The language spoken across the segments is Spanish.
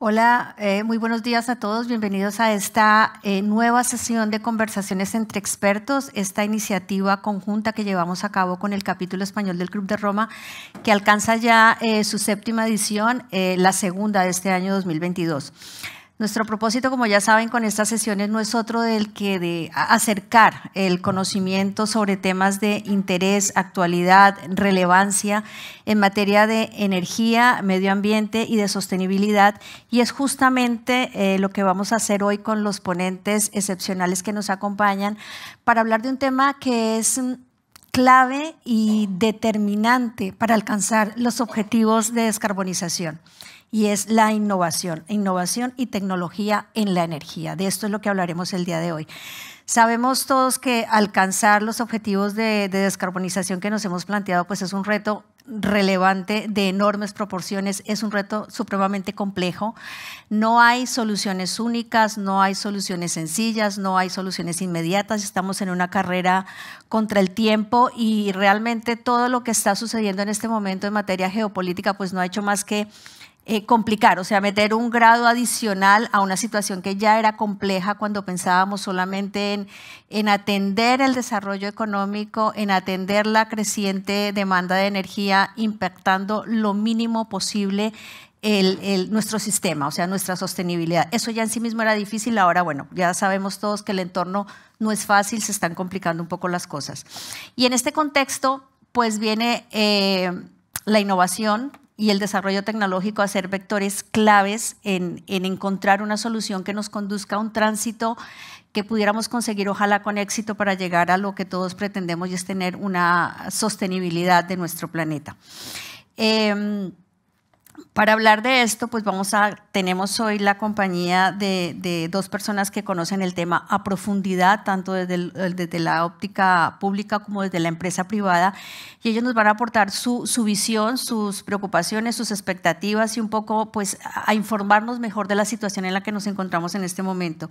Hola, eh, muy buenos días a todos. Bienvenidos a esta eh, nueva sesión de conversaciones entre expertos, esta iniciativa conjunta que llevamos a cabo con el capítulo español del Club de Roma, que alcanza ya eh, su séptima edición, la segunda de este año 2022. Nuestro propósito, como ya saben, con estas sesiones no es otro del que de acercar el conocimiento sobre temas de interés, actualidad, relevancia en materia de energía, medio ambiente y de sostenibilidad. Y es justamente eh, lo que vamos a hacer hoy con los ponentes excepcionales que nos acompañan para hablar de un tema que es mm, clave y determinante para alcanzar los objetivos de descarbonización y es la innovación, innovación y tecnología en la energía. De esto es lo que hablaremos el día de hoy. Sabemos todos que alcanzar los objetivos de, descarbonización que nos hemos planteado pues es un reto relevante de enormes proporciones, es un reto supremamente complejo. No hay soluciones únicas, no hay soluciones sencillas, no hay soluciones inmediatas, estamos en una carrera contra el tiempo y realmente todo lo que está sucediendo en este momento en materia geopolítica pues no ha hecho más que eh, complicar, o sea, meter un grado adicional a una situación que ya era compleja cuando pensábamos solamente en, atender el desarrollo económico, en atender la creciente demanda de energía, impactando lo mínimo posible el, nuestro sistema, o sea, nuestra sostenibilidad. Eso ya en sí mismo era difícil, ahora bueno, ya sabemos todos que el entorno no es fácil, se están complicando un poco las cosas. Y en este contexto, pues viene eh, la innovación, y el desarrollo tecnológico a ser vectores claves en, encontrar una solución que nos conduzca a un tránsito que pudiéramos conseguir ojalá con éxito para llegar a lo que todos pretendemos y es tener una sostenibilidad de nuestro planeta. Em, para hablar de esto, pues vamos a, tenemos hoy la compañía de, dos personas que conocen el tema a profundidad, tanto eh, desde, la óptica pública como desde la empresa privada, y ellos nos van a aportar su, su, visión, sus preocupaciones, sus expectativas y un poco pues a informarnos mejor de la situación en la que nos encontramos en este momento.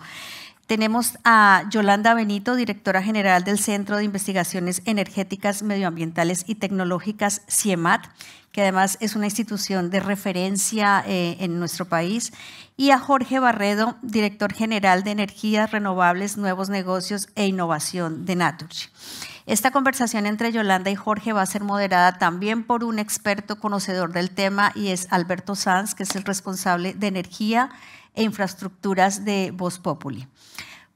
Tenemos a Yolanda Benito, directora general del Centro de Investigaciones Energéticas, Medioambientales y Tecnológicas, CIEMAT, que además es una institución de referencia eh, en nuestro país, y a Jorge Barredo, director general de Energías Renovables, Nuevos Negocios e Innovación de Naturgy. Esta conversación entre Yolanda y Jorge va a ser moderada también por un experto conocedor del tema y es Alberto Sanz, que es el responsable de Energía e infraestructuras de Voz Populi.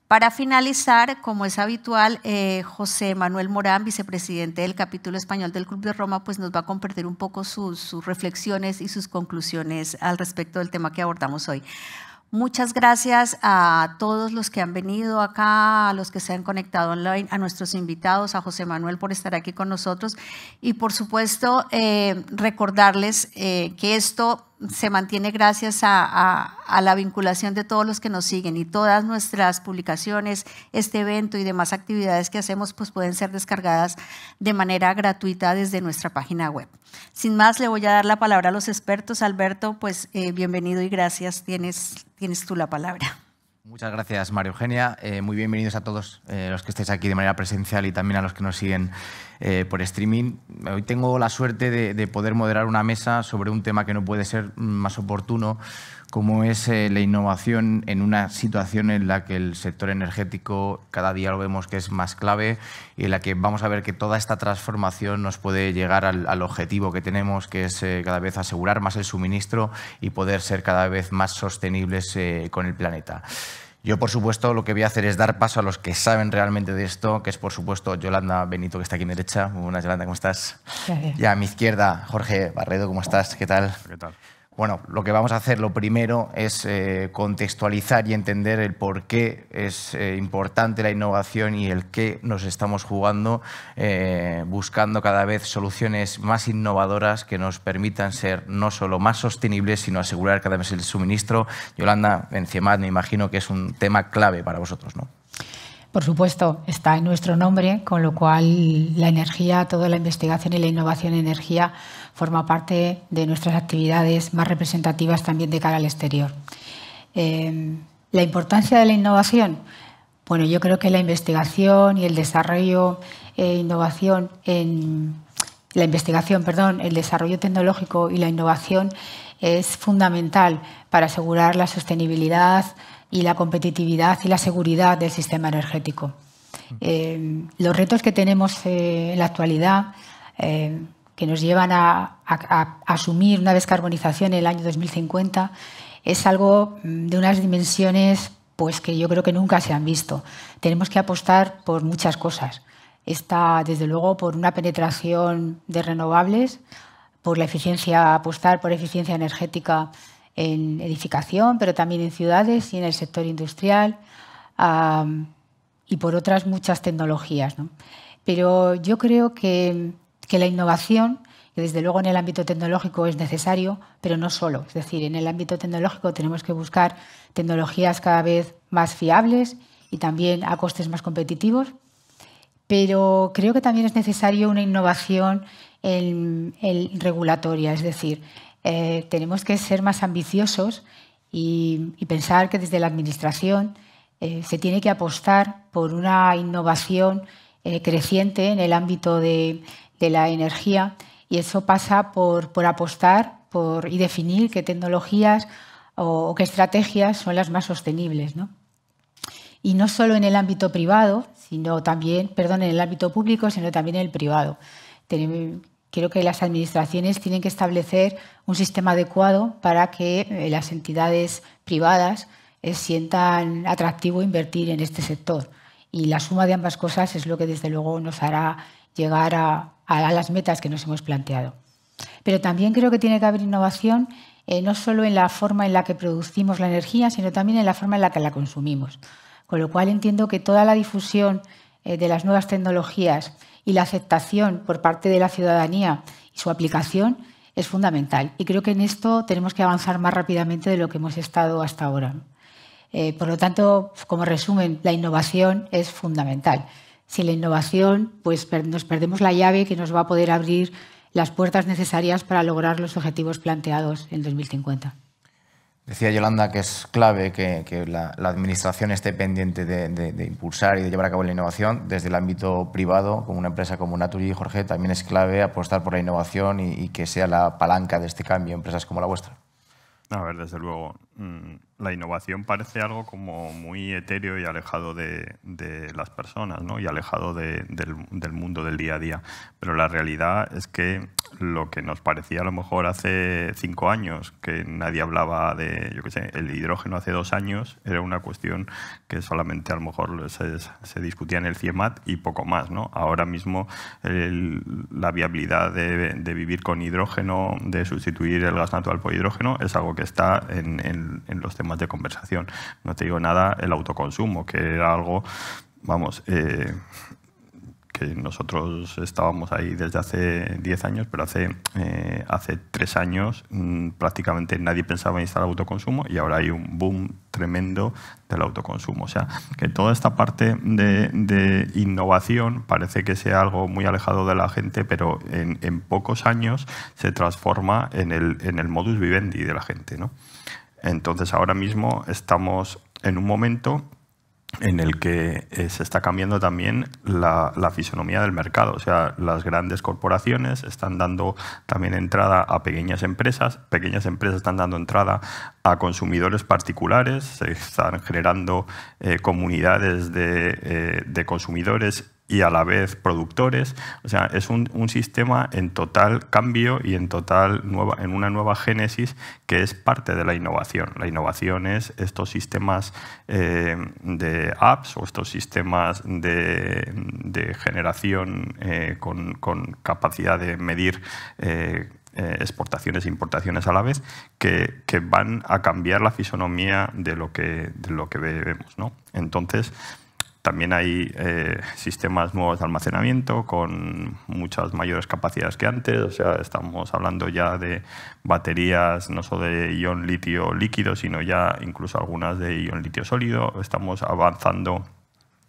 Para finalizar, como es habitual, eh, José Manuel Morán, vicepresidente del capítulo español del Club de Roma, pues nos va a compartir un poco sus, reflexiones y sus conclusiones al respecto del tema que abordamos hoy. Muchas gracias a todos los que han venido acá, a los que se han conectado online, a nuestros invitados, a José Manuel por estar aquí con nosotros y por supuesto eh, recordarles eh, que esto se mantiene gracias a, la vinculación de todos los que nos siguen y todas nuestras publicaciones, este evento y demás actividades que hacemos pues pueden ser descargadas de manera gratuita desde nuestra página web. Sin más, le voy a dar la palabra a los expertos. Alberto, pues eh, bienvenido y gracias. Tienes, tienes tú la palabra. Muchas gracias, María Eugenia. Eh, muy bienvenidos a todos eh, los que estéis aquí de manera presencial y también a los que nos siguen eh, por streaming. Hoy tengo la suerte de, poder moderar una mesa sobre un tema que no puede ser mm, más oportuno cómo es eh, la innovación en una situación en la que el sector energético cada día lo vemos que es más clave y en la que vamos a ver que toda esta transformación nos puede llegar al, objetivo que tenemos, que es eh, cada vez asegurar más el suministro y poder ser cada vez más sostenibles eh, con el planeta. Yo, por supuesto, lo que voy a hacer es dar paso a los que saben realmente de esto, que es, por supuesto, Yolanda Benito, que está aquí en derecha. Muy buenas, Yolanda, ¿cómo estás? Y a mi izquierda, Jorge Barredo, ¿cómo estás? ¿Qué tal? ¿Qué tal? Bueno, lo que vamos a hacer lo primero es eh, contextualizar y entender el por qué es eh, importante la innovación y el qué nos estamos jugando, eh, buscando cada vez soluciones más innovadoras que nos permitan ser no solo más sostenibles, sino asegurar cada vez el suministro. Yolanda, en me imagino que es un tema clave para vosotros, ¿no? Por supuesto, está en nuestro nombre, con lo cual la energía, toda la investigación y la innovación en energía forma parte de nuestras actividades más representativas también de cara al exterior. Em, la importancia de la innovación. Bueno, yo creo que la investigación y el desarrollo eh, innovación la investigación, perdón, el desarrollo tecnológico y la innovación es fundamental para asegurar la sostenibilidad y la competitividad y la seguridad del sistema energético. Mm. Em, los retos que tenemos eh, en la actualidad em, que nos llevan a, asumir una descarbonización en el año 2050 es algo mm, de unas dimensiones pues que yo creo que nunca se han visto. Tenemos que apostar por muchas cosas. Está, desde luego, por una penetración de renovables, por la eficiencia, apostar por eficiencia energética en edificación, pero también en ciudades y en el sector industrial, y por otras muchas tecnologías. Pero yo creo que que la innovación, que desde luego en el ámbito tecnológico es necesario, pero no solo. Es decir, en el ámbito tecnológico tenemos que buscar tecnologías cada vez más fiables y también a costes más competitivos, pero creo que también es necesario una innovación en, regulatoria, es decir, eh, tenemos que ser más ambiciosos y, pensar que desde la Administración eh, se tiene que apostar por una innovación eh, creciente en el ámbito de de la energía y eso pasa por, apostar por, y definir qué tecnologías o, qué estrategias son las más sostenibles. Y no solo en el ámbito privado, sino también, perdón, en el ámbito público, sino también en el privado. creo que las administraciones tienen que establecer un sistema adecuado para que eh, las entidades privadas eh, sientan atractivo invertir en este sector. Y la suma de ambas cosas es lo que desde luego nos hará llegar a, a las metas que nos hemos planteado. Pero también creo que tiene que haber innovación eh, no solo en la forma en la que producimos la energía, sino también en la forma en la que la consumimos. Con lo cual entiendo que toda la difusión eh, de las nuevas tecnologías y la aceptación por parte de la ciudadanía y su aplicación es fundamental. Y creo que en esto tenemos que avanzar más rápidamente de lo que hemos estado hasta ahora. Eh, por lo tanto, como resumen, la innovación es fundamental. Sin la innovación, pues nos perdemos la llave que nos va a poder abrir las puertas necesarias para lograr los objetivos planteados en 2050. Decía Yolanda que es clave que, la, Administración esté pendiente de, impulsar y de llevar a cabo la innovación. Desde el ámbito privado, como una empresa como y Jorge, también es clave apostar por la innovación y, y que sea la palanca de este cambio, empresas como la vuestra. A ver, desde luego, mm, la innovación parece algo como muy etéreo y alejado de, las personas ¿no? y alejado del, mundo del día a día. Pero la realidad es que lo que nos parecía a lo mejor hace cinco años, que nadie hablaba de, yo qué sé, el hidrógeno hace dos años, era una cuestión que solamente a lo mejor se, discutía en el CIEMAT y poco más. ¿no? Ahora mismo la viabilidad de, vivir con hidrógeno, de sustituir el gas natural por hidrógeno, es algo que está en, los temas de conversación. No te digo nada el autoconsumo, que era algo, vamos, eh, que nosotros estábamos ahí desde hace 10 años, pero hace, eh, hace 3 años mm, prácticamente nadie pensaba en instalar autoconsumo y ahora hay un boom tremendo del autoconsumo. O sea, que toda esta parte de, innovación parece que sea algo muy alejado de la gente, pero en, pocos años se transforma en el, en el modus vivendi de la gente. Entonces ahora mismo estamos en un momento en el que eh, se está cambiando también la, fisonomía del mercado. O sea, las grandes corporaciones están dando también entrada a pequeñas empresas, pequeñas empresas están dando entrada a consumidores particulares, se están generando eh, comunidades de, eh, de consumidores y a la vez productores. O sea, es un, sistema en total cambio y en total nueva, en una nueva génesis que es parte de la innovación. La innovación es estos sistemas eh, de apps o estos sistemas de, generación eh, con, capacidad de medir. Eh, exportaciones e importaciones a la vez, que, van a cambiar la fisonomía de lo que, de lo que vemos. ¿no? Entonces, también hay eh, sistemas nuevos de almacenamiento con muchas mayores capacidades que antes. O sea, estamos hablando ya de baterías no solo de ion litio líquido, sino ya incluso algunas de ion litio sólido. Estamos avanzando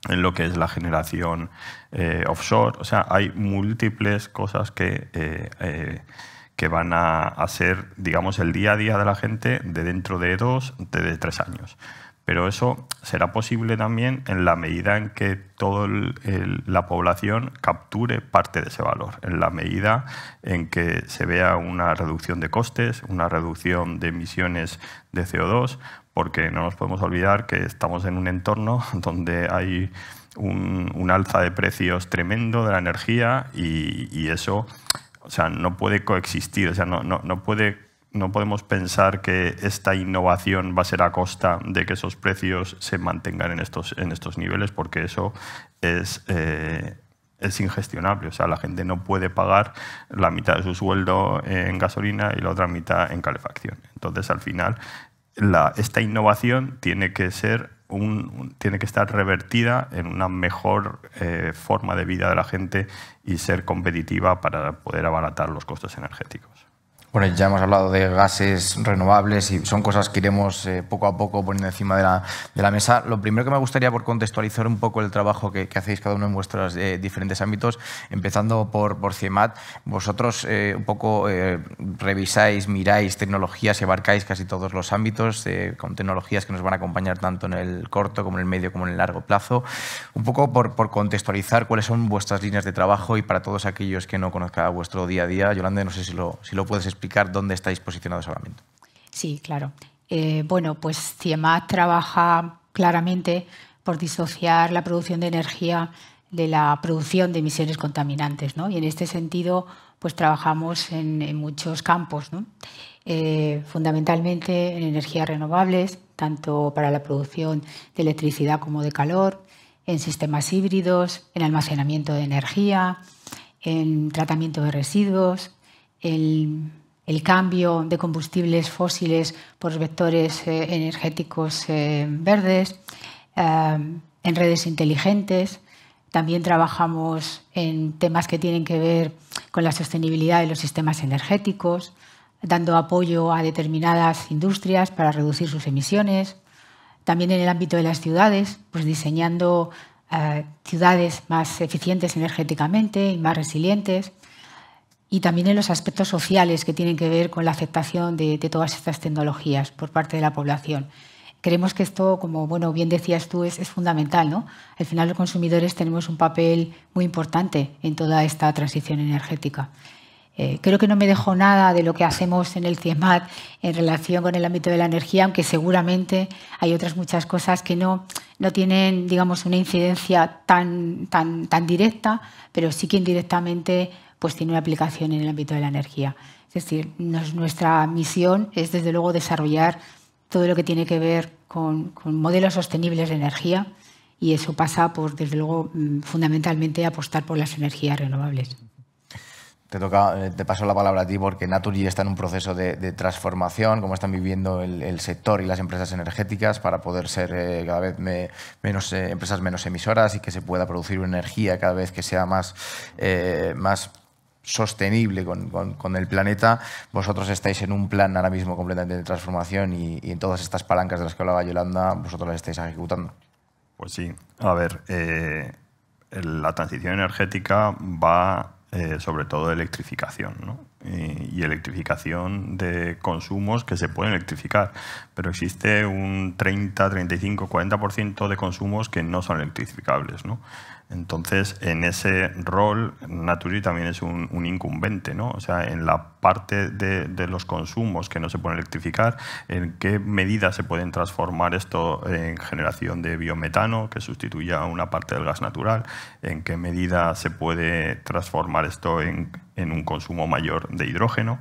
en lo que es la generación eh, offshore. O sea, hay múltiples cosas que, eh, van a, ser, digamos, el día a día de la gente de dentro de dos, de tres años. Pero eso será posible también en la medida en que toda la población capture parte de ese valor, en la medida en que se vea una reducción de costes, una reducción de emisiones de CO2, porque no nos podemos olvidar que estamos en un entorno donde hay un, alza de precios tremendo de la energía y, eso o sea, no puede coexistir, o sea, no, no, no puede no podemos pensar que esta innovación va a ser a costa de que esos precios se mantengan en estos, en estos niveles, porque eso es, eh, es ingestionable. O sea, la gente no puede pagar la mitad de su sueldo en gasolina y la otra mitad en calefacción. Entonces, al final, esta innovación tiene que ser un, tiene que estar revertida en una mejor eh, forma de vida de la gente y ser competitiva para poder abaratar los costos energéticos. Bueno, ya hemos hablado de gases renovables y son cosas que iremos eh, poco a poco poniendo encima de la, de la, mesa. Lo primero que me gustaría, por contextualizar un poco el trabajo que, hacéis cada uno en vuestros eh, diferentes ámbitos, empezando por, por CIEMAT, vosotros eh, un poco revisáis, miráis tecnologías y abarcáis casi todos los ámbitos con tecnologías que nos van a acompañar tanto en el corto como en el medio como en el largo plazo. Un poco por, por contextualizar cuáles son vuestras líneas de trabajo y para todos aquellos que no conozcan vuestro día a día, Yolanda, no sé si lo, si lo puedes explicar explicar dónde estáis posicionados ahora mismo. Sí, claro. Eh, bueno, pues CIEMAT trabaja claramente por disociar la producción de energía de la producción de emisiones contaminantes. Y en este sentido, pues trabajamos en, muchos campos, eh, fundamentalmente en energías renovables, tanto para la producción de electricidad como de calor, en sistemas híbridos, en almacenamiento de energía, en tratamiento de residuos, en el cambio de combustibles fósiles por vectores eh, energéticos eh, verdes, eh, en redes inteligentes. También trabajamos en temas que tienen que ver con la sostenibilidad de los sistemas energéticos, dando apoyo a determinadas industrias para reducir sus emisiones. También en el ámbito de las ciudades, pues diseñando ciudades más eficientes energéticamente y más resilientes y también en los aspectos sociales que tienen que ver con la aceptación de, todas estas tecnologías por parte de la población. Creemos que esto, como bueno, bien decías tú, es, fundamental. ¿no? Al final los consumidores tenemos un papel muy importante en toda esta transición energética. Eh, creo que no me dejo nada de lo que hacemos en el CIEMAT en relación con el ámbito de la energía, aunque seguramente hay otras muchas cosas que no, no tienen, digamos, una incidencia tan, tan, tan directa, pero sí que indirectamente pues tiene una aplicación en el ámbito de la energía. Es decir, nuestra misión es desde luego desarrollar todo lo que tiene que ver con, modelos sostenibles de energía y eso pasa por, desde luego, mm, fundamentalmente apostar por las energías renovables. Te, toca, eh, te paso la palabra a ti porque Naturgy está en un proceso de, transformación, como están viviendo el, sector y las empresas energéticas para poder ser eh, cada vez menos eh, empresas menos emisoras y que se pueda producir una energía cada vez que sea más, más sostenible con, el planeta. Vosotros estáis en un plan ahora mismo completamente de transformación y, en todas estas palancas de las que hablaba Yolanda, vosotros las estáis ejecutando. Pues sí, a ver, eh, la transición energética va eh, sobre todo de electrificación y, y electrificación de consumos que se pueden electrificar, pero existe un 30, 35, 40% de consumos que no son electrificables. ¿no? Entonces, en ese rol, Naturi también es un, incumbente, ¿no? O sea, en la parte de, los consumos que no se pueden electrificar, ¿en qué medida se pueden transformar esto en generación de biometano que sustituya una parte del gas natural? ¿En qué medida se puede transformar esto en, en un consumo mayor de hidrógeno?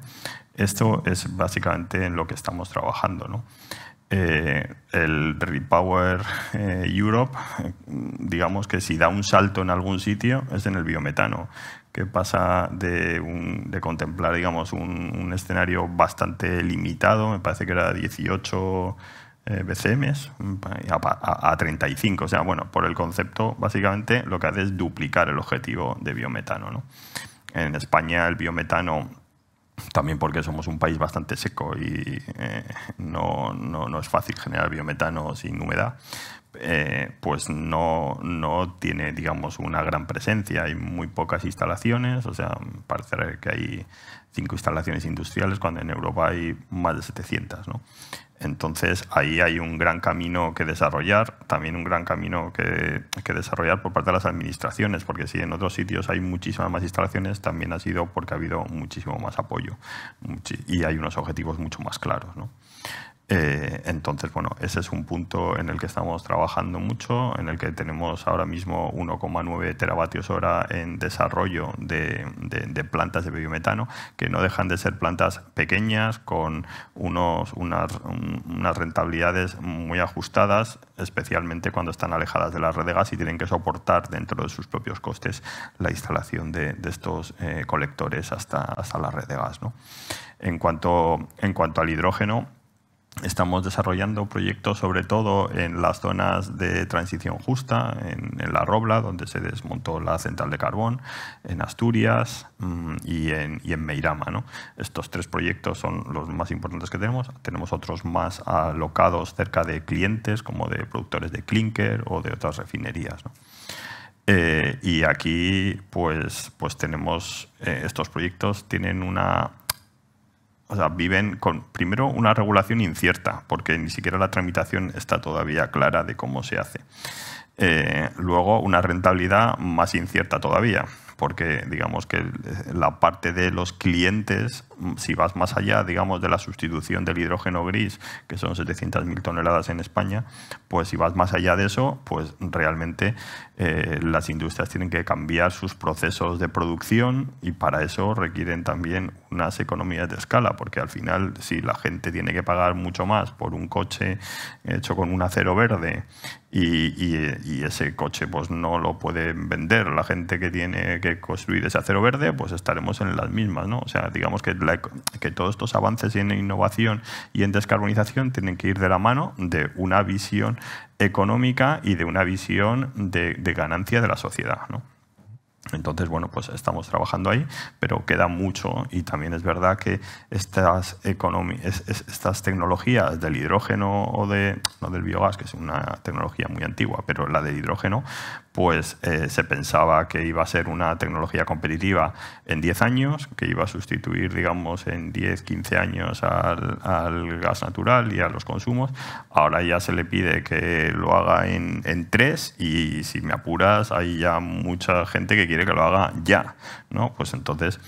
Esto es básicamente en lo que estamos trabajando, ¿no? Eh, el Repower eh, Europe, eh, digamos que si da un salto en algún sitio es en el biometano, que pasa de, contemplar digamos, un, escenario bastante limitado, me parece que era 18 BCM a, 35. O sea, bueno, por el concepto, básicamente lo que hace es duplicar el objetivo de biometano. En España el biometano también porque somos un país bastante seco y eh, no, no, no, es fácil generar biometano sin humedad. Eh, pues no, no, tiene, digamos, una gran presencia. Hay muy pocas instalaciones, o sea, parece que hay cinco instalaciones industriales, cuando en Europa hay más de 700, ¿no? Entonces, ahí hay un gran camino que desarrollar, también un gran camino que, que, desarrollar por parte de las administraciones, porque si en otros sitios hay muchísimas más instalaciones, también ha sido porque ha habido muchísimo más apoyo y hay unos objetivos mucho más claros. ¿no? Eh, entonces, bueno, ese es un punto en el que estamos trabajando mucho, en el que tenemos ahora mismo 1,9 teravatios hora en desarrollo de, plantas de biometano, que no dejan de ser plantas pequeñas, con unos, unas, rentabilidades muy ajustadas, especialmente cuando están alejadas de la red de gas y tienen que soportar dentro de sus propios costes la instalación de, estos eh, colectores hasta, hasta la red de gas. ¿no? En, cuanto, en cuanto al hidrógeno, Estamos desarrollando proyectos sobre todo en las zonas de transición justa, en, La Robla, donde se desmontó la central de carbón, en Asturias mm, y, en, y, en, Meirama. Estos tres proyectos son los más importantes que tenemos. Tenemos otros más alocados cerca de clientes, como de productores de clinker o de otras refinerías. Eh, y aquí pues, pues tenemos, eh, estos proyectos tienen una o sea, viven con, primero, una regulación incierta, porque ni siquiera la tramitación está todavía clara de cómo se hace. Eh, luego, una rentabilidad más incierta todavía, porque digamos que la parte de los clientes si vas más allá, digamos, de la sustitución del hidrógeno gris, que son 700.000 toneladas en España, pues si vas más allá de eso, pues realmente eh, las industrias tienen que cambiar sus procesos de producción y para eso requieren también unas economías de escala, porque al final si la gente tiene que pagar mucho más por un coche hecho con un acero verde y, ese coche pues no lo pueden vender la gente que tiene que construir ese acero verde, pues estaremos en las mismas, ¿no? O sea, digamos que que todos estos avances en innovación y en descarbonización tienen que ir de la mano de una visión económica y de una visión de, ganancia de la sociedad. Entonces, bueno, pues estamos trabajando ahí, pero queda mucho y también es verdad que estas, estas tecnologías del hidrógeno o de, no del biogás, que es una tecnología muy antigua, pero la del hidrógeno, pues se pensaba que iba a ser una tecnología competitiva en 10 años, que iba a sustituir, digamos, en 10, 15 años al, gas natural y a los consumos. Ahora ya se le pide que lo haga en, tres 3 y si me apuras hay ya mucha gente que quiere que lo haga ya, ¿no? Pues entonces...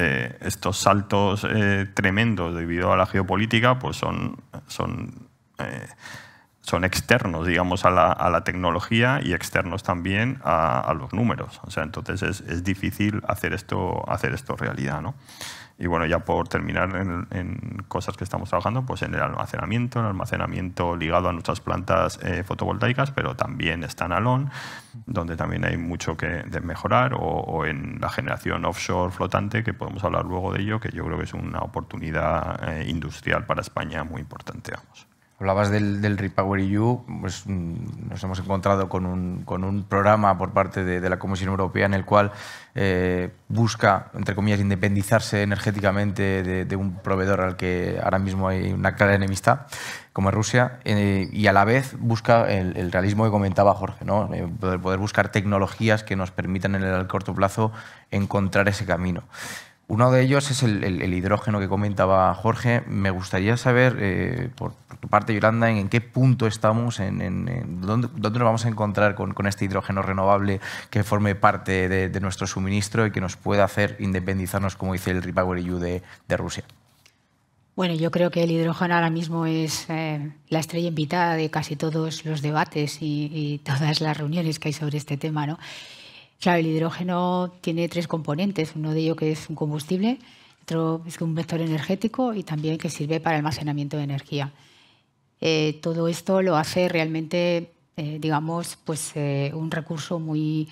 Eh, estos saltos eh, tremendos debido a la geopolítica pues son, son son externos, digamos, a la, tecnología y externos también a, los números. O sea, entonces es, difícil hacer esto, hacer esto realidad, ¿no? Y bueno, ya por terminar en, cosas que estamos trabajando, pues en el almacenamiento, el almacenamiento ligado a nuestras plantas eh, fotovoltaicas, pero también está en Alon, donde también hay mucho que mejorar, o, en la generación offshore flotante, que podemos hablar luego de ello, que yo creo que es una oportunidad eh, industrial para España muy importante. Vamos. Hablabas del, del Repower EU, pues mm, nos hemos encontrado con un, programa por parte de, la Comisión Europea en el cual eh, busca, entre comillas, independizarse energéticamente de, un proveedor al que ahora mismo hay una clara enemistad, como Rusia, eh, y a la vez busca el, realismo que comentaba Jorge, eh, poder buscar tecnologías que nos permitan en el corto plazo encontrar ese camino. Uno de ellos es el, hidrógeno que comentaba Jorge. Me gustaría saber, eh, por, tu parte, Yolanda, en, qué punto estamos, dónde, nos vamos a encontrar con, este hidrógeno renovable que forme parte de, nuestro suministro y que nos pueda hacer independizarnos, como dice el Repower EU de, Rusia. Bueno, yo creo que el hidrógeno ahora mismo es eh, la estrella invitada de casi todos los debates y, todas las reuniones que hay sobre este tema, ¿no? Claro, el hidrógeno tiene tres componentes, uno de ellos que es un combustible, otro es un vector energético y también que sirve para almacenamiento de energía. Eh, todo esto lo hace realmente, eh, digamos, pues eh, un recurso muy,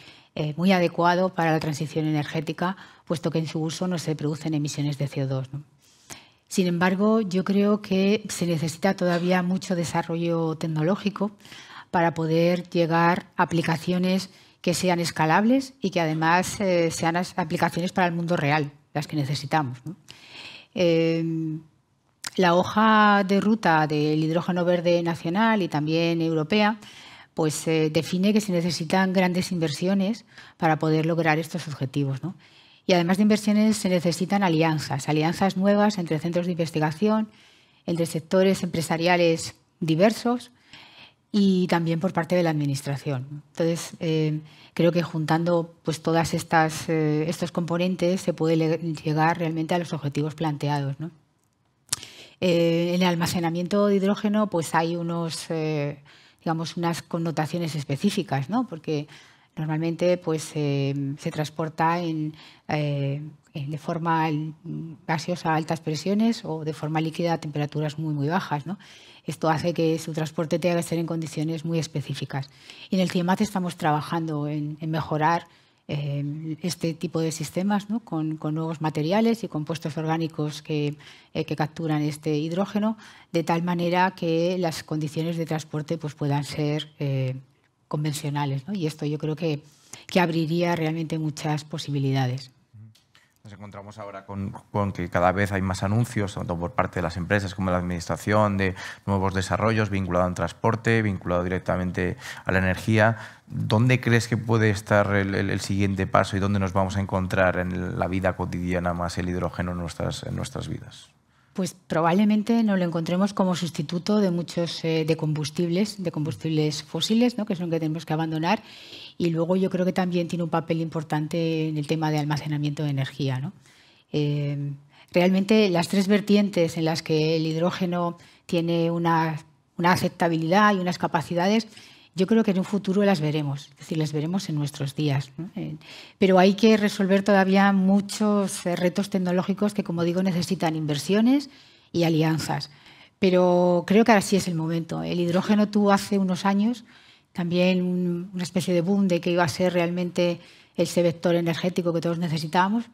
muy adecuado para la transición energética, puesto que en su uso no se producen emisiones de CO2. Sin embargo, yo creo que se necesita todavía mucho desarrollo tecnológico para poder llegar a aplicaciones que sean escalables y que además eh, sean aplicaciones para el mundo real, las que necesitamos. Eh, la hoja de ruta del hidrógeno verde nacional y también europea pues eh, define que se necesitan grandes inversiones para poder lograr estos objetivos. Y además de inversiones se necesitan alianzas, alianzas nuevas entre centros de investigación, entre sectores empresariales diversos y también por parte de la Administración. Entonces, eh, creo que juntando pues, todos eh, estos componentes se puede llegar realmente a los objetivos planteados. Eh, en el almacenamiento de hidrógeno pues, hay unos, digamos, unas connotaciones específicas, ¿no? porque normalmente pues, se transporta en, de forma gaseosa a altas presiones o de forma líquida a temperaturas muy, muy bajas. Esto hace que su transporte tenga que ser en condiciones muy específicas. Y en el CIEMAT estamos trabajando en, mejorar eh, este tipo de sistemas con, nuevos materiales y compuestos orgánicos eh, que, capturan este hidrógeno, de tal manera que las condiciones de transporte pues, puedan ser eh, convencionales. Y esto yo creo que, que abriría realmente muchas posibilidades. Nos encontramos ahora con, que cada vez hay más anuncios, tanto por parte de las empresas como de la administración, de nuevos desarrollos vinculados al transporte, vinculado directamente a la energía. ¿Dónde crees que puede estar el, siguiente paso y dónde nos vamos a encontrar en la vida cotidiana más el hidrógeno nuestras, en nuestras vidas? Pues probablemente no lo encontremos como sustituto de muchos eh, de combustibles, de combustibles fósiles, ¿no? que son que tenemos que abandonar. Y luego yo creo que también tiene un papel importante en el tema de almacenamiento de energía. Eh, realmente las tres vertientes en las que el hidrógeno tiene una, una aceptabilidad y unas capacidades yo creo que en un futuro las veremos, es decir, las veremos en nuestros días. Eh, pero hay que resolver todavía muchos eh, retos tecnológicos que, como digo, necesitan inversiones y alianzas. Pero creo que ahora sí es el momento. ¿eh? El hidrógeno tuvo hace unos años también una especie de boom de que iba a ser realmente ese vector energético que todos necesitábamos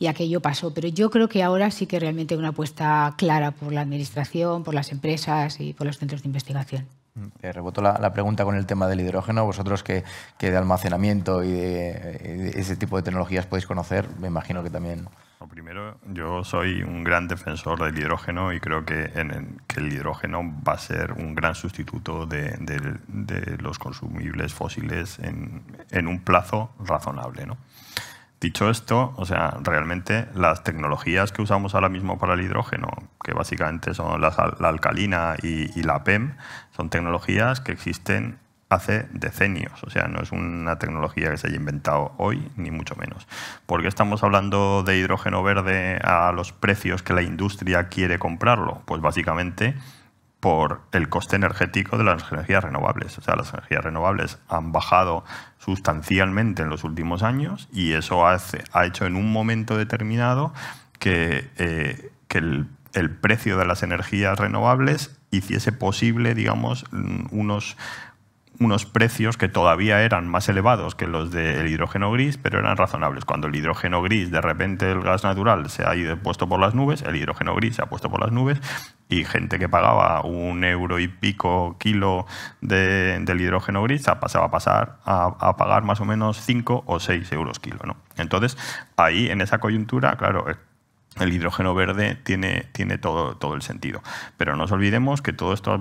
y aquello pasó. Pero yo creo que ahora sí que realmente hay una apuesta clara por la Administración, por las empresas y por los centros de investigación. Mm. Eh, reboto la, pregunta con el tema del hidrógeno. Vosotros que, de almacenamiento y de, ese tipo de tecnologías podéis conocer, me imagino que también. primero, yo soy un gran defensor del hidrógeno y creo que, el, hidrógeno va a ser un gran sustituto de, los consumibles fósiles en, un plazo razonable. Dicho esto, o sea, realmente las tecnologías que usamos ahora mismo para el hidrógeno, que básicamente son la, alcalina y, y, la PEM, son tecnologías que existen hace decenios, o sea, no es una tecnología que se haya inventado hoy, ni mucho menos. ¿Por qué estamos hablando de hidrógeno verde a los precios que la industria quiere comprarlo? Pues básicamente por el coste energético de las energías renovables. O sea, las energías renovables han bajado sustancialmente en los últimos años y eso hace, ha hecho en un momento determinado que, eh, el precio de las energías renovables hiciese posible, digamos, unos, unos precios que todavía eran más elevados que los del hidrógeno gris, pero eran razonables. Cuando el hidrógeno gris, de repente el gas natural se ha ido puesto por las nubes, el hidrógeno gris se ha puesto por las nubes y gente que pagaba un euro y pico kilo del hidrógeno gris pasaba a pasar a, pagar más o menos cinco o seis euros kilo. ¿no? Entonces, ahí en esa coyuntura, claro, el hidrógeno verde tiene, tiene todo, todo el sentido. Pero no nos olvidemos que todo esto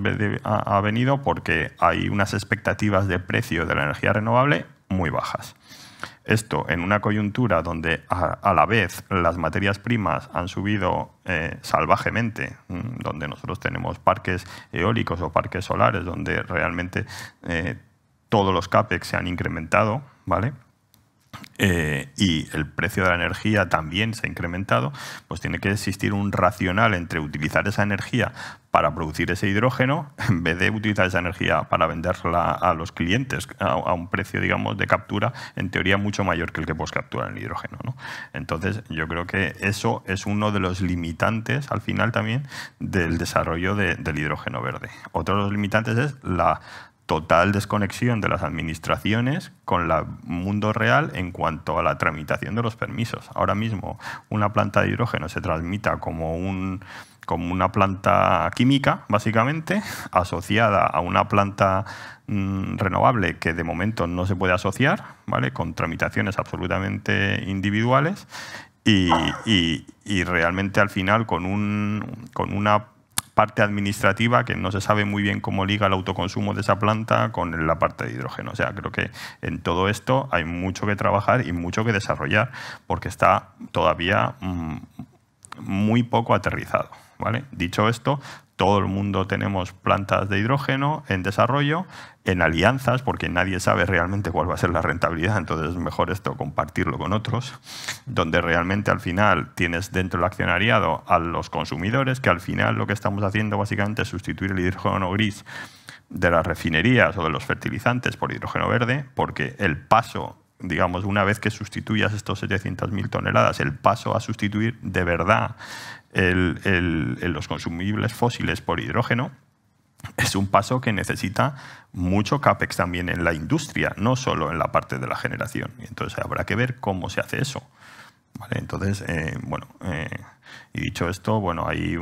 ha, venido porque hay unas expectativas de precio de la energía renovable muy bajas. Esto en una coyuntura donde a, la vez las materias primas han subido eh, salvajemente, mm, donde nosotros tenemos parques eólicos o parques solares, donde realmente eh, todos los CAPEX se han incrementado, ¿vale? Eh, y el precio de la energía también se ha incrementado, pues tiene que existir un racional entre utilizar esa energía para producir ese hidrógeno en vez de utilizar esa energía para venderla a los clientes a, un precio, digamos, de captura en teoría mucho mayor que el que puedes capturar el hidrógeno. Entonces, yo creo que eso es uno de los limitantes al final también del desarrollo del hidrógeno verde. Otro de los limitantes es la total desconexión de las administraciones con el mundo real en cuanto a la tramitación de los permisos. Ahora mismo una planta de hidrógeno se transmita como, un, como una planta química, básicamente, asociada a una planta mm, renovable que de momento no se puede asociar, ¿vale? con tramitaciones absolutamente individuales y, realmente al final con, un, con una parte administrativa que no se sabe muy bien cómo liga el autoconsumo de esa planta con la parte de hidrógeno. O sea, creo que en todo esto hay mucho que trabajar y mucho que desarrollar porque está todavía mm, muy poco aterrizado. ¿Vale? Dicho esto, todo el mundo tenemos plantas de hidrógeno en desarrollo, en alianzas, porque nadie sabe realmente cuál va a ser la rentabilidad, entonces es mejor esto compartirlo con otros, donde realmente al final tienes dentro del accionariado a los consumidores, que al final lo que estamos haciendo básicamente es sustituir el hidrógeno gris de las refinerías o de los fertilizantes por hidrógeno verde, porque el paso digamos, una vez que sustituyas estos 700.000 toneladas, el paso a sustituir de verdad los consumibles fósiles por hidrógeno, es un paso que necesita mucho CAPEX también en la industria, no solo en la parte de la generación. Entonces habrá que ver cómo se hace eso. entonces, eh, bueno, eh, y dicho esto, bueno, hay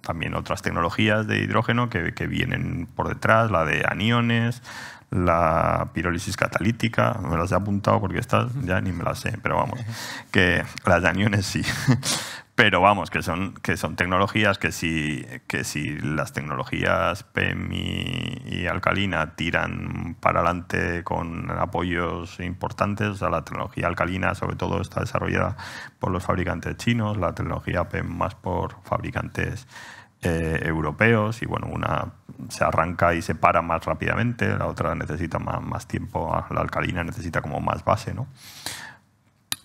también otras tecnologías de hidrógeno que, vienen por detrás, la de aniones, la pirólisis catalítica, me las he apuntado porque estas ya ni me las sé, pero vamos, que las de aniones sí. Pero vamos, que son, que son tecnologías que si, que si las tecnologías PEM y, alcalina tiran para adelante con apoyos importantes, o sea, la tecnología alcalina sobre todo está desarrollada por los fabricantes chinos, la tecnología PEM más por fabricantes eh, europeos y bueno, una se arranca y se para más rápidamente, la otra necesita más, más tiempo, la alcalina necesita como más base, ¿no?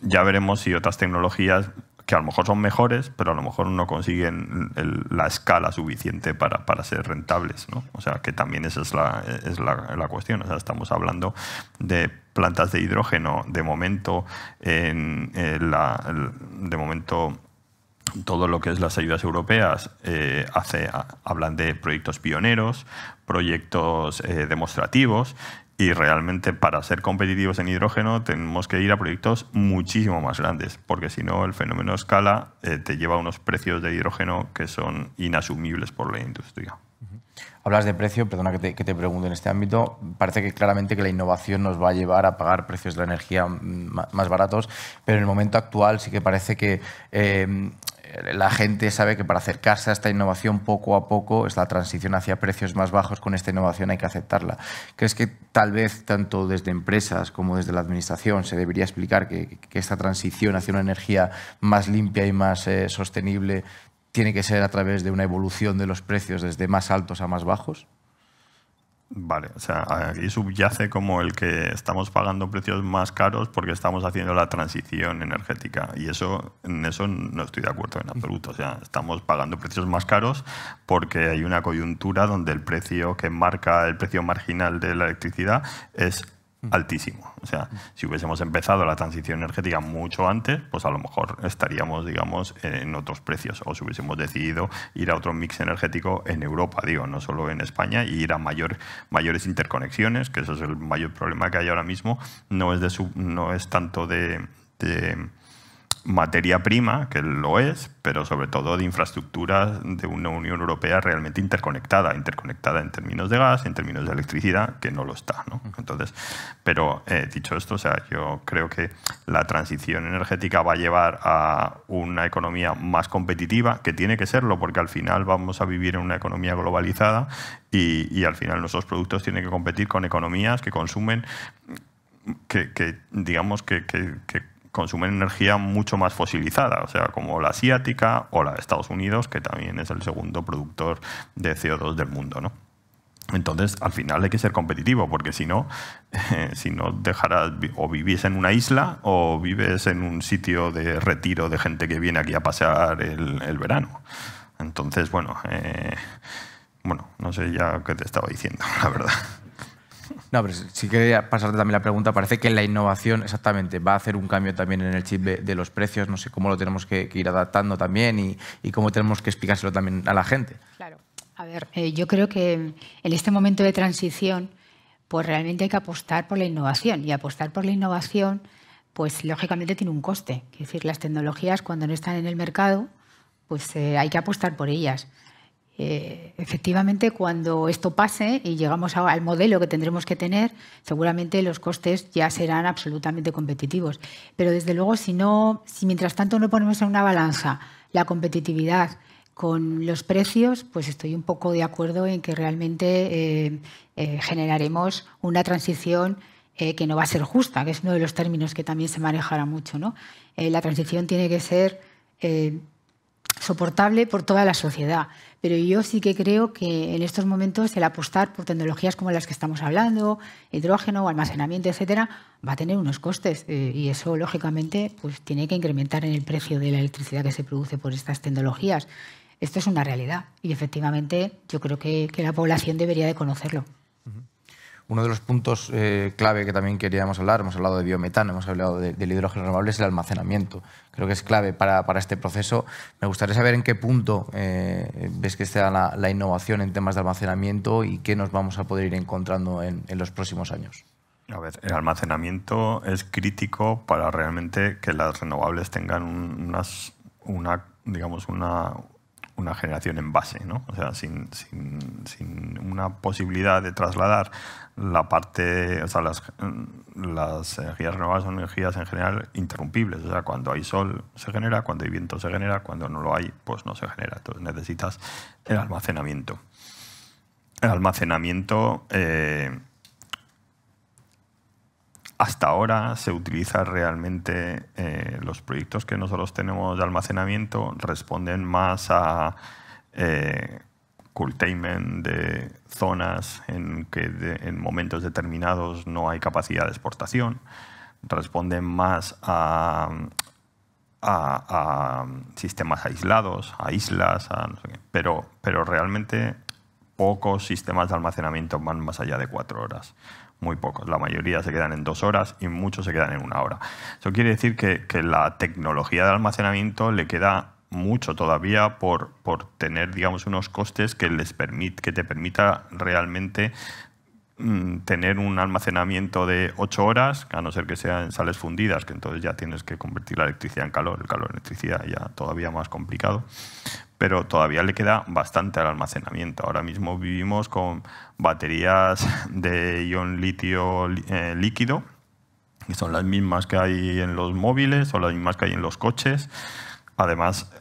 Ya veremos si otras tecnologías que a lo mejor son mejores, pero a lo mejor no consiguen la escala suficiente para, ser rentables. O sea, que también esa es, la, cuestión. estamos hablando de plantas de hidrógeno de momento en, la, de momento todo lo que es las ayudas europeas eh, hace, hablan de proyectos pioneros, proyectos eh, demostrativos y realmente para ser competitivos en hidrógeno tenemos que ir a proyectos muchísimo más grandes, porque si no el fenómeno escala eh, te lleva a unos precios de hidrógeno que son inasumibles por la industria. Hablas de precio, perdona que te, pregunto en este ámbito. Parece que claramente que la innovación nos va a llevar a pagar precios de la energía mm, más baratos, pero en el momento actual sí que parece que eh, eh, la gente sabe que para acercarse a esta innovación poco a poco es la transición hacia precios más bajos, con esta innovación hay que aceptarla. ¿Crees que tal vez tanto desde empresas como desde la administración se debería explicar que, esta transición hacia una energía más limpia y más eh, sostenible tiene que ser a través de una evolución de los precios desde más altos a más bajos? Vale, o sea, aquí subyace como el que estamos pagando precios más caros porque estamos haciendo la transición energética y eso en eso no estoy de acuerdo en absoluto, o sea, estamos pagando precios más caros porque hay una coyuntura donde el precio que marca el precio marginal de la electricidad es altísimo. O sea, si hubiésemos empezado la transición energética mucho antes, pues a lo mejor estaríamos, digamos, en otros precios o si hubiésemos decidido ir a otro mix energético en Europa, digo, no solo en España, y ir a mayor, mayores interconexiones, que eso es el mayor problema que hay ahora mismo, no es, de no es tanto de materia prima, que lo es, pero sobre todo de infraestructuras de una Unión Europea realmente interconectada, interconectada en términos de gas, en términos de electricidad, que no lo está. ¿no? Entonces, pero eh, dicho esto, o sea, yo creo que la transición energética va a llevar a una economía más competitiva, que tiene que serlo, porque al final vamos a vivir en una economía globalizada y, al final nuestros productos tienen que competir con economías que consumen que, digamos que consumen energía mucho más fosilizada, o sea, como la asiática o la de Estados Unidos, que también es el segundo productor de CO2 del mundo, ¿no? Entonces, al final hay que ser competitivo, porque si no, si no dejarás o vivís en una isla o vives en un sitio de retiro de gente que viene aquí a pasar el, verano. Entonces, bueno, eh, bueno, no sé ya qué te estaba diciendo, la verdad. No, pero sí quería pasarte también la pregunta. Parece que la innovación, exactamente, va a hacer un cambio también en el chip de, los precios. No sé cómo lo tenemos que, ir adaptando también y, cómo tenemos que explicárselo también a la gente. Claro. A ver, eh, yo creo que en este momento de transición, pues realmente hay que apostar por la innovación. Y apostar por la innovación, pues lógicamente tiene un coste. Es decir, las tecnologías cuando no están en el mercado, pues eh, hay que apostar por ellas. Eh, efectivamente, cuando esto pase y llegamos al modelo que tendremos que tener, seguramente los costes ya serán absolutamente competitivos. Pero desde luego, si no, si mientras tanto no ponemos en una balanza la competitividad con los precios, pues estoy un poco de acuerdo en que realmente eh, eh, generaremos una transición que no va a ser justa, que es uno de los términos que también se manejará mucho. ¿no? la transición tiene que ser soportable por toda la sociedad. Pero yo sí que creo que en estos momentos el apostar por tecnologías como las que estamos hablando, hidrógeno, almacenamiento, etcétera, va a tener unos costes eh, y eso lógicamente pues tiene que incrementar en el precio de la electricidad que se produce por estas tecnologías. Esto es una realidad y efectivamente yo creo que, que la población debería de conocerlo. Uno de los puntos eh, clave que también queríamos hablar, hemos hablado de biometano, hemos hablado del hidrógeno renovable, es el almacenamiento. Creo que es clave para, este proceso. Me gustaría saber en qué punto eh, ves que está la, innovación en temas de almacenamiento y qué nos vamos a poder ir encontrando en, los próximos años. A ver, el almacenamiento es crítico para realmente que las renovables tengan unas, una, digamos, una, una generación en base, ¿no? o sea, sin, una posibilidad de trasladar la parte, o sea, las, energías renovables son energías en general interrumpibles, o sea, cuando hay sol se genera, cuando hay viento se genera, cuando no lo hay, pues no se genera, entonces necesitas el almacenamiento. El almacenamiento eh, hasta ahora se utiliza realmente eh, los proyectos que nosotros tenemos de almacenamiento responden más a eh, de zonas en que en momentos determinados no hay capacidad de exportación, responden más a, a, sistemas aislados, a islas, Pero, pero realmente pocos sistemas de almacenamiento van más allá de cuatro horas. Muy pocos. La mayoría se quedan en dos horas y muchos se quedan en una hora. Eso quiere decir que, la tecnología de almacenamiento le queda mucho todavía por, por tener digamos, unos costes que, les permit, que te permita realmente Mm, tener un almacenamiento de 8 horas, a no ser que sean sales fundidas, que entonces ya tienes que convertir la electricidad en calor, el calor en electricidad ya todavía más complicado, pero todavía le queda bastante al almacenamiento. Ahora mismo vivimos con baterías de ion litio eh, líquido, que son las mismas que hay en los móviles, son las mismas que hay en los coches. Además,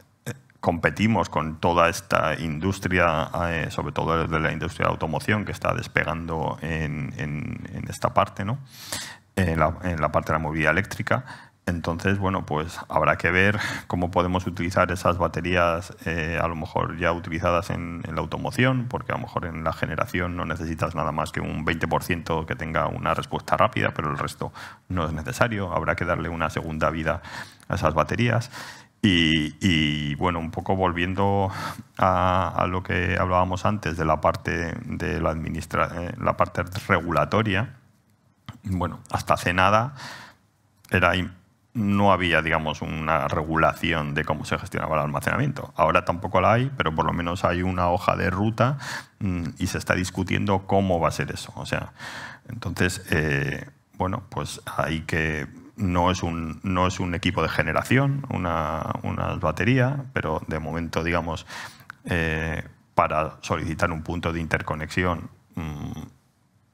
competimos con toda esta industria, eh, sobre todo desde la industria de automoción, que está despegando en, esta parte, ¿no? en, la, parte de la movilidad eléctrica. Entonces, bueno, pues habrá que ver cómo podemos utilizar esas baterías, eh, a lo mejor ya utilizadas en, en, la automoción, porque a lo mejor en la generación no necesitas nada más que un 20% que tenga una respuesta rápida, pero el resto no es necesario. Habrá que darle una segunda vida a esas baterías. Y, bueno, un poco volviendo a, lo que hablábamos antes de la parte de la, administra eh, la parte regulatoria, bueno, hasta hace nada era, no había, digamos, una regulación de cómo se gestionaba el almacenamiento. Ahora tampoco la hay, pero por lo menos hay una hoja de ruta mm, y se está discutiendo cómo va a ser eso. O sea, entonces, eh, bueno, pues hay que no es un, no es un equipo de generación, una, batería, pero de momento, digamos, eh, para solicitar un punto de interconexión mm,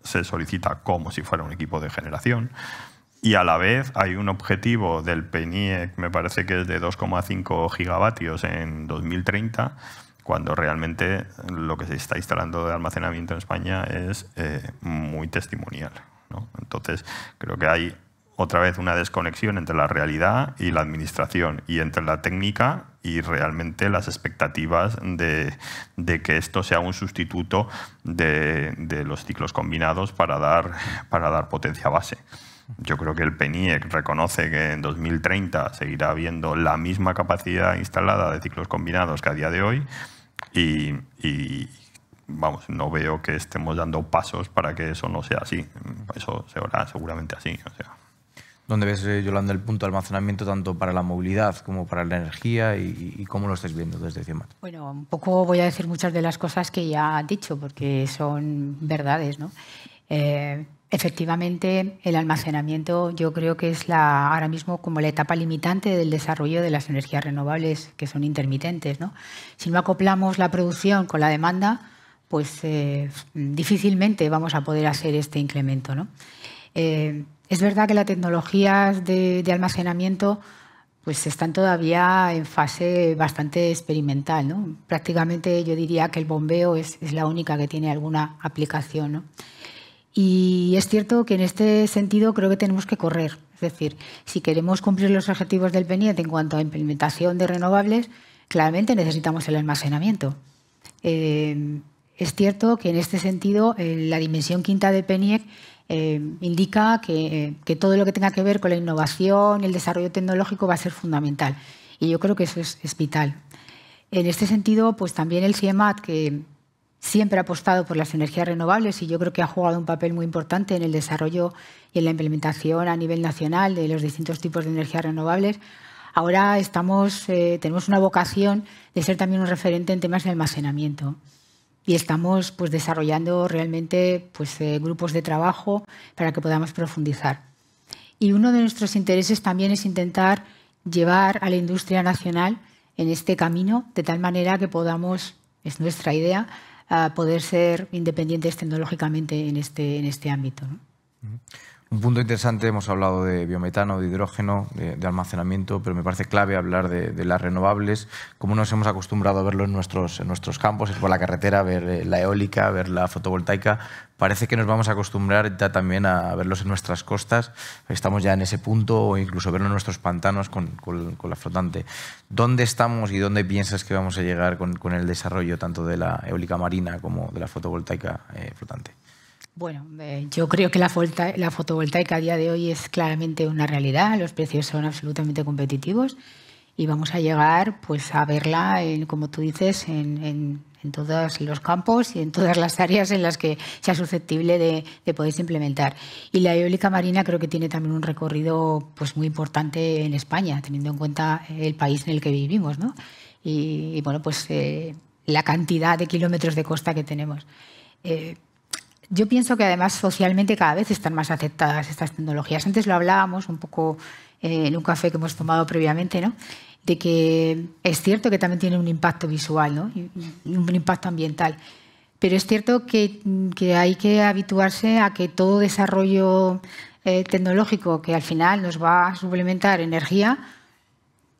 se solicita como si fuera un equipo de generación. Y a la vez hay un objetivo del PNIEC, me parece que es de 2,5 gigavatios en 2030, cuando realmente lo que se está instalando de almacenamiento en España es eh, muy testimonial. Entonces, creo que hay otra vez una desconexión entre la realidad y la administración y entre la técnica y realmente las expectativas de, que esto sea un sustituto de, los ciclos combinados para dar, para dar potencia base. Yo creo que el PENIEC reconoce que en 2030 seguirá habiendo la misma capacidad instalada de ciclos combinados que a día de hoy y, vamos, no veo que estemos dando pasos para que eso no sea así. Eso será seguramente así. O sea. ¿Dónde ves, eh, Yolanda, el punto de almacenamiento tanto para la movilidad como para la energía y, cómo lo estás viendo desde CIEMAT? Bueno, un poco voy a decir muchas de las cosas que ya ha dicho porque son verdades. ¿no? Eh, efectivamente, el almacenamiento yo creo que es la, ahora mismo como la etapa limitante del desarrollo de las energías renovables que son intermitentes. Si no acoplamos la producción con la demanda, pues eh, difícilmente vamos a poder hacer este incremento. ¿no? Es verdad que las tecnologías de, almacenamiento pues están todavía en fase bastante experimental. Prácticamente yo diría que el bombeo es, la única que tiene alguna aplicación. Y es cierto que en este sentido creo que tenemos que correr. Es decir, si queremos cumplir los objetivos del PENIEC en cuanto a implementación de renovables, claramente necesitamos el almacenamiento. Eh, es cierto que en este sentido la dimensión quinta de PENIEC eh, indica eh, que, todo lo que tenga que ver con la innovación y el desarrollo tecnológico va a ser fundamental. Y yo creo que eso es, vital. En este sentido, pues también el CIEMAT, que siempre ha apostado por las energías renovables y yo creo que ha jugado un papel muy importante en el desarrollo y en la implementación a nivel nacional de los distintos tipos de energías renovables, ahora estamos, eh, tenemos una vocación de ser también un referente en temas de almacenamiento y estamos pues, desarrollando realmente pues, eh, grupos de trabajo para que podamos profundizar. Y uno de nuestros intereses también es intentar llevar a la industria nacional en este camino de tal manera que podamos, es nuestra idea, ah, poder ser independientes tecnológicamente en este, en este ámbito. Un punto interesante, hemos hablado de biometano, de hidrógeno, de, almacenamiento, pero me parece clave hablar de, las renovables, como nos hemos acostumbrado a verlo en nuestros, en nuestros campos, es por la carretera, ver eh, la eólica, ver la fotovoltaica. Parece que nos vamos a acostumbrar ya también a verlos en nuestras costas, estamos ya en ese punto, o incluso verlo en nuestros pantanos con, la flotante. ¿Dónde estamos y dónde piensas que vamos a llegar con, el desarrollo tanto de la eólica marina como de la fotovoltaica eh, flotante? Bueno, eh, yo creo que la, fotovoltaica a día de hoy es claramente una realidad, los precios son absolutamente competitivos y vamos a llegar pues, a verla, como tú dices, en, todos los campos y en todas las áreas en las que sea susceptible de, de, poderse implementar. Y la eólica marina creo que tiene también un recorrido pues, muy importante en España, teniendo en cuenta el país en el que vivimos ¿no? y, bueno, pues, eh, la cantidad de kilómetros de costa que tenemos. Eh, yo pienso que además socialmente cada vez están más aceptadas estas tecnologías. Antes lo hablábamos un poco eh, en un café que hemos tomado previamente, ¿no? de que es cierto que también tiene un impacto visual ¿no? y, un impacto ambiental. Pero es cierto que, hay que habituarse a que todo desarrollo eh, tecnológico que al final nos va a suplementar energía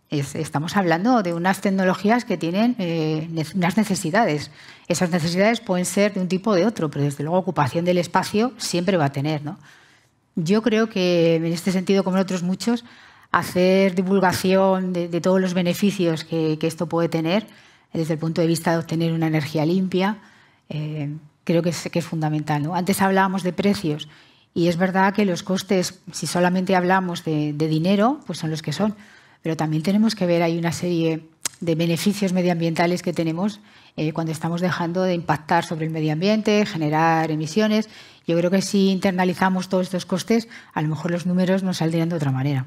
estamos hablando de unas tecnologías que tienen eh, unas necesidades. Esas necesidades pueden ser de un tipo o de otro, pero desde luego ocupación del espacio siempre va a tener. Yo creo que en este sentido, como en otros muchos, hacer divulgación de, todos los beneficios que, esto puede tener desde el punto de vista de obtener una energía limpia, eh, creo que es, fundamental. Antes hablábamos de precios y es verdad que los costes, si solamente hablamos de, de dinero, pues son los que son pero también tenemos que ver, hay una serie de beneficios medioambientales que tenemos eh, cuando estamos dejando de impactar sobre el medio ambiente, generar emisiones. Yo creo que si internalizamos todos estos costes, a lo mejor los números nos saldrían de otra manera.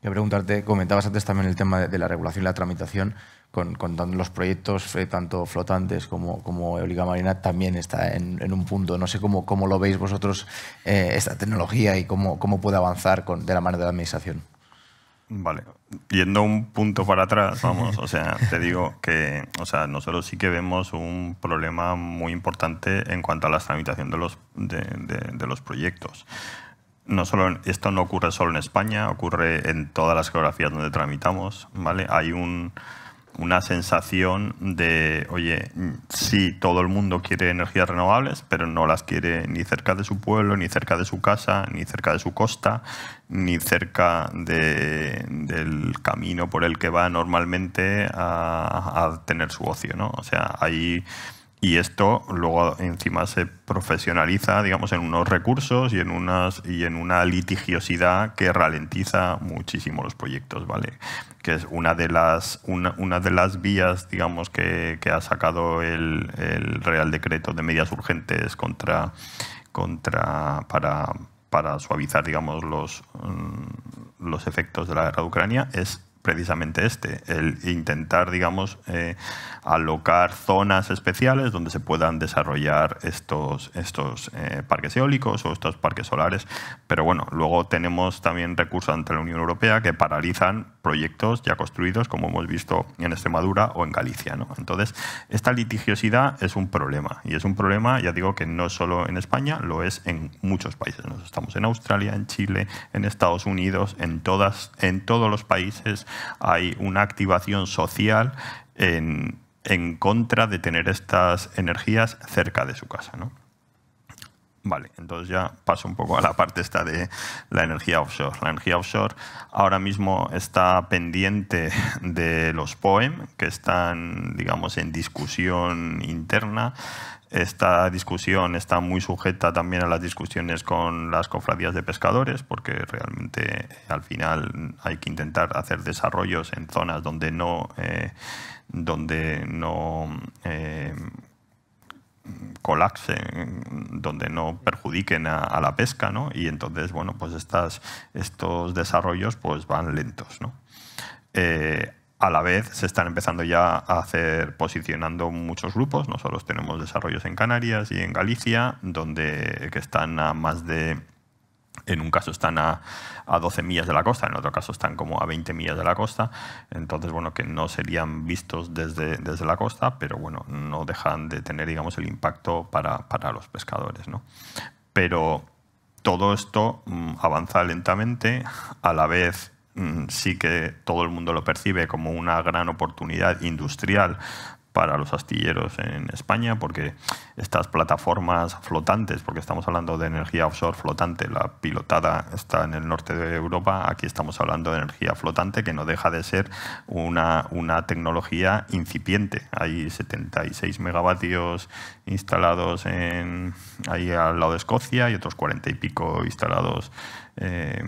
Quiero preguntarte, comentabas antes también el tema de la regulación y la tramitación, con, los proyectos eh, tanto flotantes como, como eólica marina, también está en, un punto. No sé cómo, lo veis vosotros eh, esta tecnología y cómo, puede avanzar de la mano de la Administración. Vale. Yendo un punto para atrás, vamos, o sea, te digo que o sea, nosotros sí que vemos un problema muy importante en cuanto a la tramitación de los, de, los proyectos. No solo, esto no ocurre solo en España, ocurre en todas las geografías donde tramitamos, ¿vale? Hay una sensación de, oye, sí, todo el mundo quiere energías renovables, pero no las quiere ni cerca de su pueblo, ni cerca de su casa, ni cerca de su costa, ni cerca del camino por el que va normalmente a, tener su ocio. ¿no? O sea, ahí, y esto luego encima se profesionaliza digamos, en unos recursos y en, unas, y en una litigiosidad que ralentiza muchísimo los proyectos. ¿vale? que es una de las, una, una de las vías digamos, que, que ha sacado el, el Real Decreto de Medidas Urgentes contra contra para, para suavizar, digamos, los, mm, los efectos de la guerra de Ucrania es precisamente este, el intentar, digamos, eh, alocar zonas especiales donde se puedan desarrollar estos, estos eh, parques eólicos o estos parques solares. Pero bueno, luego tenemos también recursos ante la Unión Europea que paralizan proyectos ya construidos, como hemos visto en Extremadura o en Galicia. ¿no? Entonces, esta litigiosidad es un problema. Y es un problema, ya digo, que no solo en España, lo es en muchos países. estamos en Australia, en Chile, en Estados Unidos, en, todas, en todos los países hay una activación social en en contra de tener estas energías cerca de su casa. ¿no? Vale, entonces ya paso un poco a la parte esta de la energía offshore. La energía offshore ahora mismo está pendiente de los POEM, que están, digamos, en discusión interna. Esta discusión está muy sujeta también a las discusiones con las cofradías de pescadores, porque realmente eh, al final hay que intentar hacer desarrollos en zonas donde no... Eh, donde no eh, colapsen, donde no perjudiquen a, la pesca, Y entonces, bueno, pues estos desarrollos pues van lentos, eh, a la vez se están empezando ya a hacer posicionando muchos grupos. Nosotros tenemos desarrollos en Canarias y en Galicia, donde que están a más de en un caso están a, 12 millas de la costa, en otro caso están como a 20 millas de la costa. Entonces, bueno, que no serían vistos desde, desde la costa, pero bueno, no dejan de tener, digamos, el impacto para, los pescadores. Pero todo esto mm, avanza lentamente, a la vez mm, sí que todo el mundo lo percibe como una gran oportunidad industrial para los astilleros en España, porque estas plataformas flotantes, porque estamos hablando de energía offshore flotante, la pilotada está en el norte de Europa, aquí estamos hablando de energía flotante, que no deja de ser una, una tecnología incipiente. Hay 76 megavatios instalados en, ahí al lado de Escocia y otros 40 y pico instalados, eh,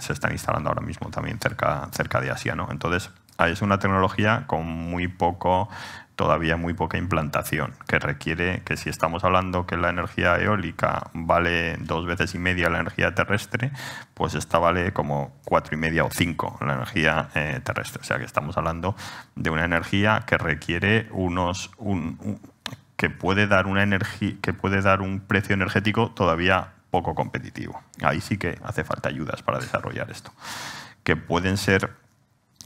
se están instalando ahora mismo también cerca, cerca de Asia. ¿no? Entonces, es una tecnología con muy poco todavía muy poca implantación, que requiere que si estamos hablando que la energía eólica vale dos veces y media la energía terrestre, pues esta vale como cuatro y media o cinco la energía eh, terrestre. O sea que estamos hablando de una energía que requiere unos... Un, que puede dar una energía que puede dar un precio energético todavía poco competitivo. Ahí sí que hace falta ayudas para desarrollar esto, que pueden ser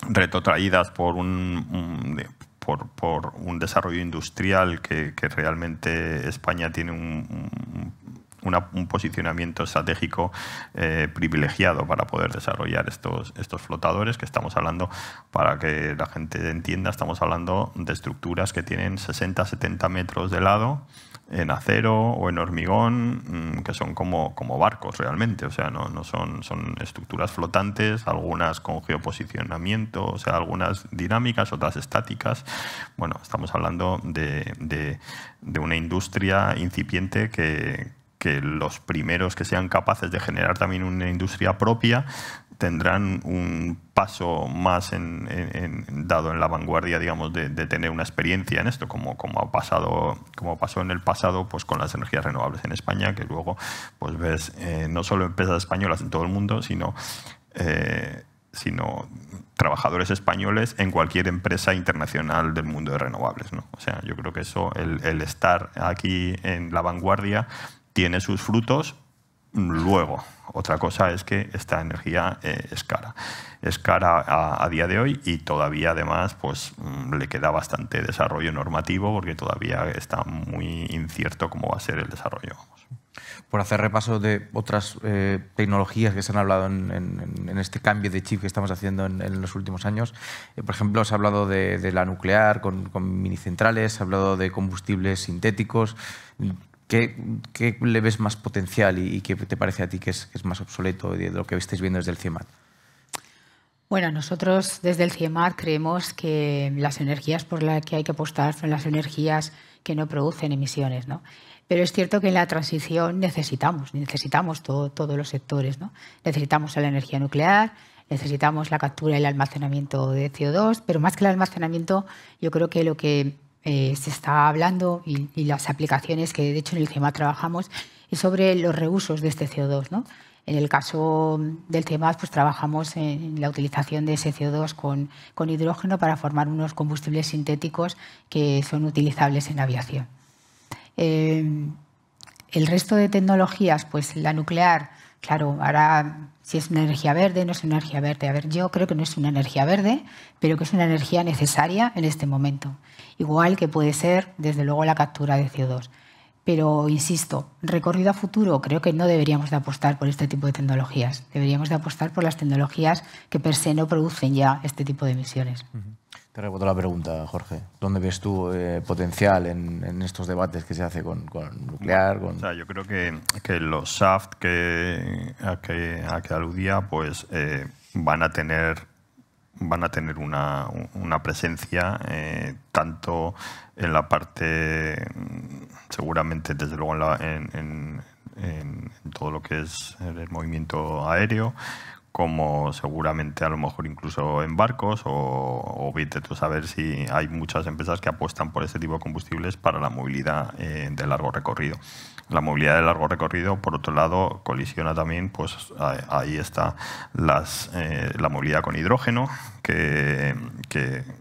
retrotraídas por un, un por, por un desarrollo industrial que, que realmente España tiene un, un un posicionamiento estratégico eh, privilegiado para poder desarrollar estos, estos flotadores que estamos hablando, para que la gente entienda, estamos hablando de estructuras que tienen 60-70 metros de lado en acero o en hormigón, mm, que son como, como barcos realmente, o sea, no, son, son estructuras flotantes, algunas con geoposicionamiento, o sea, algunas dinámicas, otras estáticas. Bueno, estamos hablando de una industria incipiente que, que los primeros que sean capaces de generar también una industria propia tendrán un paso más en, dado en la vanguardia, digamos, de, tener una experiencia en esto, como, como, ha pasado, como pasó en el pasado pues, con las energías renovables en España, que luego pues, ves eh, no solo empresas españolas en todo el mundo, sino, eh, sino trabajadores españoles en cualquier empresa internacional del mundo de renovables. O sea, yo creo que eso, el estar aquí en la vanguardia, tiene sus frutos luego. Otra cosa es que esta energía eh, es cara. Es cara a, día de hoy y todavía además pues, mm, le queda bastante desarrollo normativo porque todavía está muy incierto cómo va a ser el desarrollo. Por hacer repaso de otras eh, tecnologías que se han hablado en, este cambio de chip que estamos haciendo en, los últimos años, eh, por ejemplo, se ha hablado de, la nuclear con, con minicentrales, se ha hablado de combustibles sintéticos ¿Qué, le ves más potencial y, qué te parece a ti que es, más obsoleto de lo que estáis viendo desde el CIEMAT? Bueno, nosotros desde el CIEMAT creemos que las energías por las que hay que apostar son las energías que no producen emisiones, ¿no? Pero es cierto que en la transición necesitamos, necesitamos todos los sectores, ¿no? Necesitamos la energía nuclear, necesitamos la captura y el almacenamiento de CO2, pero más que el almacenamiento, yo creo que lo que eh, se está hablando y, las aplicaciones que de hecho en el CEMA trabajamos y sobre los reusos de este CO2. ¿no? En el caso del tema, pues trabajamos en la utilización de ese CO2 con, hidrógeno para formar unos combustibles sintéticos que son utilizables en aviación. Eh, el resto de tecnologías, pues la nuclear claro, ahora si es una energía verde, no es una energía verde. A ver, yo creo que no es una energía verde, pero que es una energía necesaria en este momento. Igual que puede ser, desde luego, la captura de CO2. Pero, insisto, recorrido a futuro, creo que no deberíamos de apostar por este tipo de tecnologías. Deberíamos de apostar por las tecnologías que per se no producen ya este tipo de emisiones. Te reboto la pregunta, Jorge. ¿Dónde ves tú eh, potencial en, estos debates que se hace con, nuclear? O sea, yo creo que, los SAFT que, a, que, que aludía pues, eh, van a tener van a tener una, presencia eh, tanto en la parte, seguramente desde luego en, en todo lo que es el movimiento aéreo, como seguramente a lo mejor incluso en barcos o, vete tú saber si hay muchas empresas que apuestan por este tipo de combustibles para la movilidad eh, de largo recorrido. La movilidad de largo recorrido, por otro lado, colisiona también, pues ahí está las, eh, la movilidad con hidrógeno, que,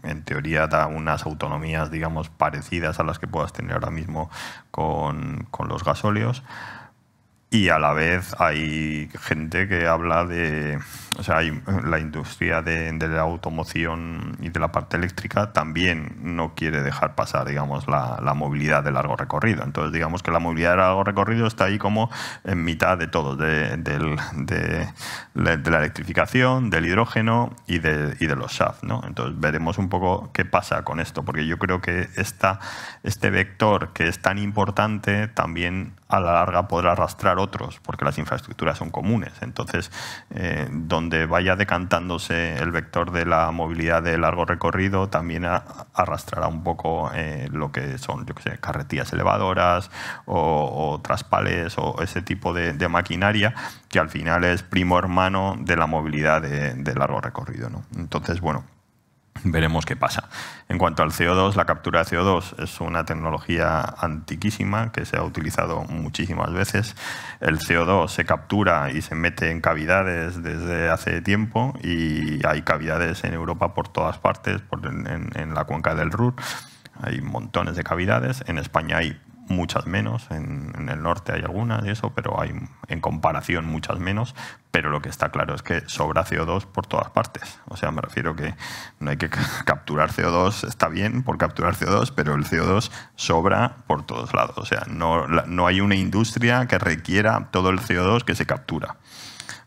en teoría da unas autonomías, digamos, parecidas a las que puedas tener ahora mismo con, con los gasóleos y a la vez hay gente que habla de, o sea, la industria de, la automoción y de la parte eléctrica también no quiere dejar pasar, digamos, la, la, movilidad de largo recorrido. Entonces, digamos que la movilidad de largo recorrido está ahí como en mitad de todo, de, la electrificación, del hidrógeno y de, y de los SAF. ¿no? Entonces, veremos un poco qué pasa con esto, porque yo creo que esta, este vector que es tan importante también a la larga podrá arrastrar otros, porque las infraestructuras son comunes. Entonces, eh, donde vaya decantándose el vector de la movilidad de largo recorrido, también arrastrará un poco eh, lo que son, yo qué sé, carretillas elevadoras o, traspales o ese tipo de, maquinaria, que al final es primo hermano de la movilidad de, de largo recorrido. ¿no? Entonces, bueno, veremos qué pasa. En cuanto al CO2, la captura de CO2 es una tecnología antiquísima que se ha utilizado muchísimas veces. El CO2 se captura y se mete en cavidades desde hace tiempo y hay cavidades en Europa por todas partes, en, la cuenca del Ruhr. Hay montones de cavidades. En España hay muchas menos, en, el norte hay algunas y eso, pero hay en comparación muchas menos, pero lo que está claro es que sobra CO2 por todas partes. O sea, me refiero que no hay que capturar CO2, está bien por capturar CO2, pero el CO2 sobra por todos lados. O sea, no, no hay una industria que requiera todo el CO2 que se captura.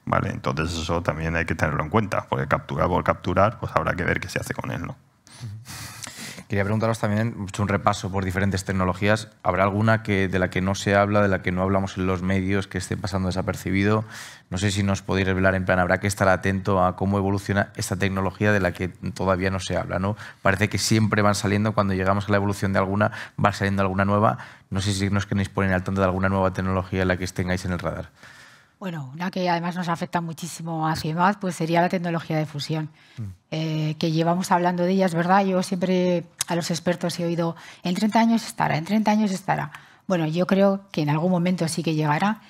Vale, entonces eso también hay que tenerlo en cuenta, porque capturar por capturar, pues habrá que ver qué se hace con él, ¿no? Quería preguntaros también, un repaso por diferentes tecnologías. ¿Habrá alguna que, de la que no se habla, de la que no hablamos en los medios, que esté pasando desapercibido? No sé si nos podéis revelar en plan, habrá que estar atento a cómo evoluciona esta tecnología de la que todavía no se habla, ¿no? Parece que siempre van saliendo, cuando llegamos a la evolución de alguna, va saliendo alguna nueva. No sé si nos queréis poner al tanto de alguna nueva tecnología en la que tengáis en el radar. Bueno, una que además nos afecta muchísimo a CIEMAD, pues sería la tecnología de fusión, mm. eh, que llevamos hablando de ella, verdad, yo siempre a los expertos he oído, en 30 años estará, en 30 años estará. Bueno, yo creo que en algún momento sí que llegará.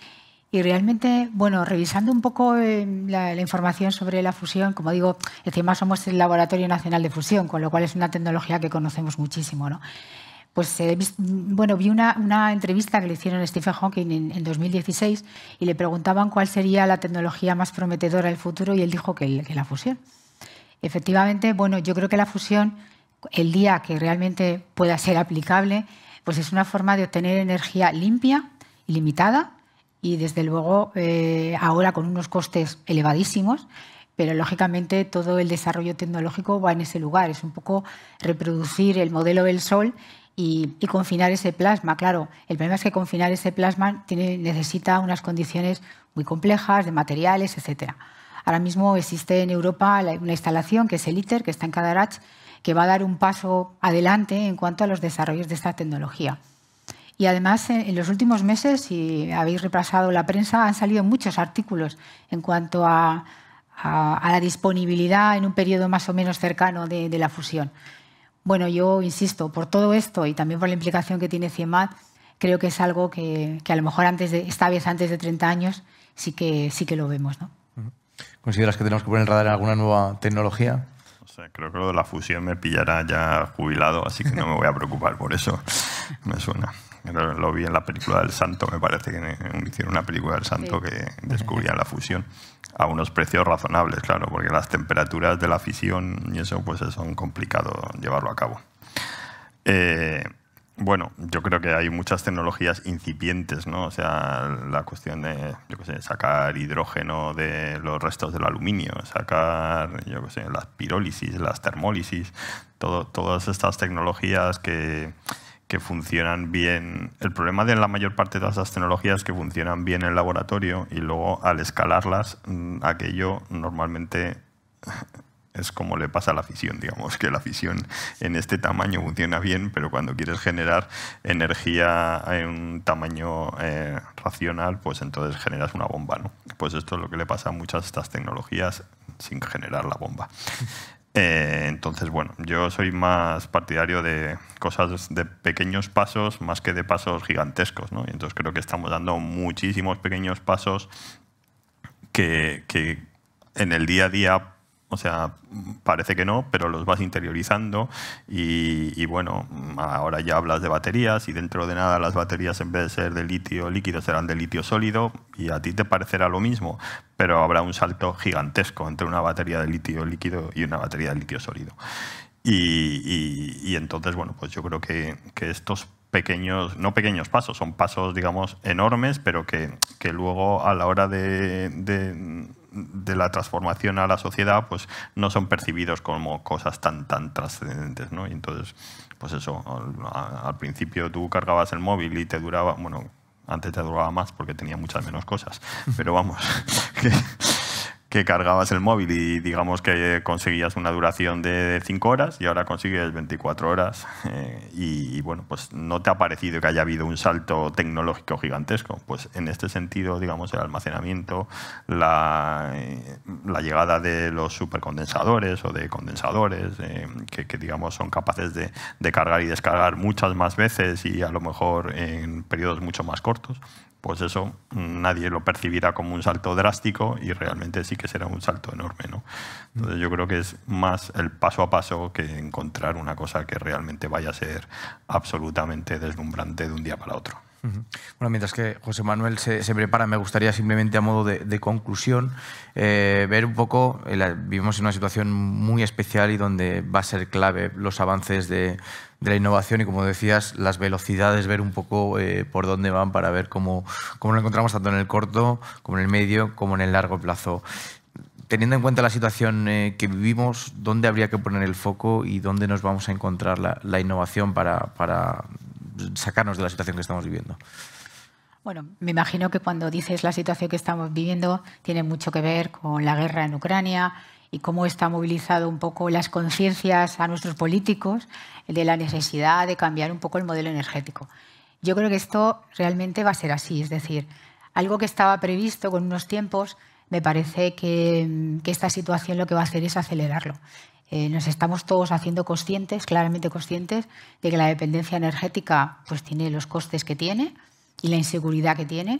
Y realmente, bueno, revisando un poco eh, la, información sobre la fusión, como digo, encima somos el Laboratorio Nacional de Fusión, con lo cual es una tecnología que conocemos muchísimo, ¿no? pues eh, bueno, vi una, entrevista que le hicieron a Stephen Hawking en, 2016 y le preguntaban cuál sería la tecnología más prometedora del futuro y él dijo que, la fusión. Efectivamente, bueno, yo creo que la fusión, el día que realmente pueda ser aplicable, pues es una forma de obtener energía limpia, limitada y desde luego eh, ahora con unos costes elevadísimos, pero lógicamente todo el desarrollo tecnológico va en ese lugar. Es un poco reproducir el modelo del sol y, confinar ese plasma. Claro, el problema es que confinar ese plasma necesita unas condiciones muy complejas de materiales, etc. Ahora mismo existe en Europa una instalación que es el ITER, que está en Cadarach, que va a dar un paso adelante en cuanto a los desarrollos de esta tecnología. Y además, en los últimos meses, si habéis repasado la prensa, han salido muchos artículos en cuanto a, la disponibilidad en un periodo más o menos cercano de la fusión. Bueno, yo insisto, por todo esto y también por la implicación que tiene CIEMAT, creo que es algo que, que, a lo mejor antes de, esta vez antes de 30 años sí que, sí que lo vemos. ¿no? ¿Consideras que tenemos que poner en radar alguna nueva tecnología? creo que lo de la fusión me pillará ya jubilado, así que no me voy a preocupar por eso. Me suena. Lo vi en la película del Santo, me parece que hicieron una película del Santo que descubría la fusión a unos precios razonables, claro, porque las temperaturas de la fisión y eso pues son complicado llevarlo a cabo. Eh, bueno, yo creo que hay muchas tecnologías incipientes, ¿no? O sea, la cuestión de, yo qué sé, sacar hidrógeno de los restos del aluminio, sacar, yo qué sé, las pirólisis, las termólisis, todo, todas estas tecnologías que que funcionan bien. El problema de la mayor parte de esas tecnologías que funcionan bien en laboratorio y luego al escalarlas, mm, aquello normalmente es como le pasa a la fisión, digamos, que la fisión en este tamaño funciona bien, pero cuando quieres generar energía en un tamaño eh, racional, pues entonces generas una bomba, ¿no? Pues esto es lo que le pasa a muchas de estas tecnologías sin generar la bomba. Eh, entonces, bueno, yo soy más partidario de cosas de pequeños pasos más que de pasos gigantescos, ¿no? Y entonces creo que estamos dando muchísimos pequeños pasos que en el día a día o sea, parece que no, pero los vas interiorizando y, bueno, ahora ya hablas de baterías y dentro de nada las baterías en vez de ser de litio líquido serán de litio sólido y a ti te parecerá lo mismo, pero habrá un salto gigantesco entre una batería de litio líquido y una batería de litio sólido. Y, entonces, bueno, pues yo creo que, estos pequeños, no pequeños pasos, son pasos, digamos, enormes, pero que, luego a la hora de de la transformación a la sociedad pues no son percibidos como cosas tan tan trascendentes ¿no? y entonces pues eso al, principio tú cargabas el móvil y te duraba bueno antes te duraba más porque tenía muchas menos cosas pero vamos que, que cargabas el móvil y digamos que conseguías una duración de 5 horas y ahora consigues 24 horas eh, y, bueno, pues no te ha parecido que haya habido un salto tecnológico gigantesco. Pues en este sentido, digamos, el almacenamiento, la, eh, llegada de los supercondensadores o de condensadores eh, que, digamos son capaces de, cargar y descargar muchas más veces y a lo mejor en periodos mucho más cortos, pues eso nadie lo percibirá como un salto drástico y realmente sí que será un salto enorme. ¿no? Entonces yo creo que es más el paso a paso que encontrar una cosa que realmente vaya a ser absolutamente deslumbrante de un día para otro. Bueno, mientras que José Manuel se, prepara, me gustaría simplemente a modo de, conclusión eh, ver un poco, eh, vivimos en una situación muy especial y donde va a ser clave los avances de, de la innovación y, como decías, las velocidades, ver un poco eh, por dónde van para ver cómo, cómo lo encontramos tanto en el corto, como en el medio, como en el largo plazo. Teniendo en cuenta la situación eh, que vivimos, ¿dónde habría que poner el foco y dónde nos vamos a encontrar la, innovación para, para sacarnos de la situación que estamos viviendo? Bueno, me imagino que cuando dices la situación que estamos viviendo tiene mucho que ver con la guerra en Ucrania, y cómo está movilizado un poco las conciencias a nuestros políticos de la necesidad de cambiar un poco el modelo energético. Yo creo que esto realmente va a ser así, es decir, algo que estaba previsto con unos tiempos, me parece que, esta situación lo que va a hacer es acelerarlo. Eh, nos estamos todos haciendo conscientes, claramente conscientes, de que la dependencia energética pues, tiene los costes que tiene y la inseguridad que tiene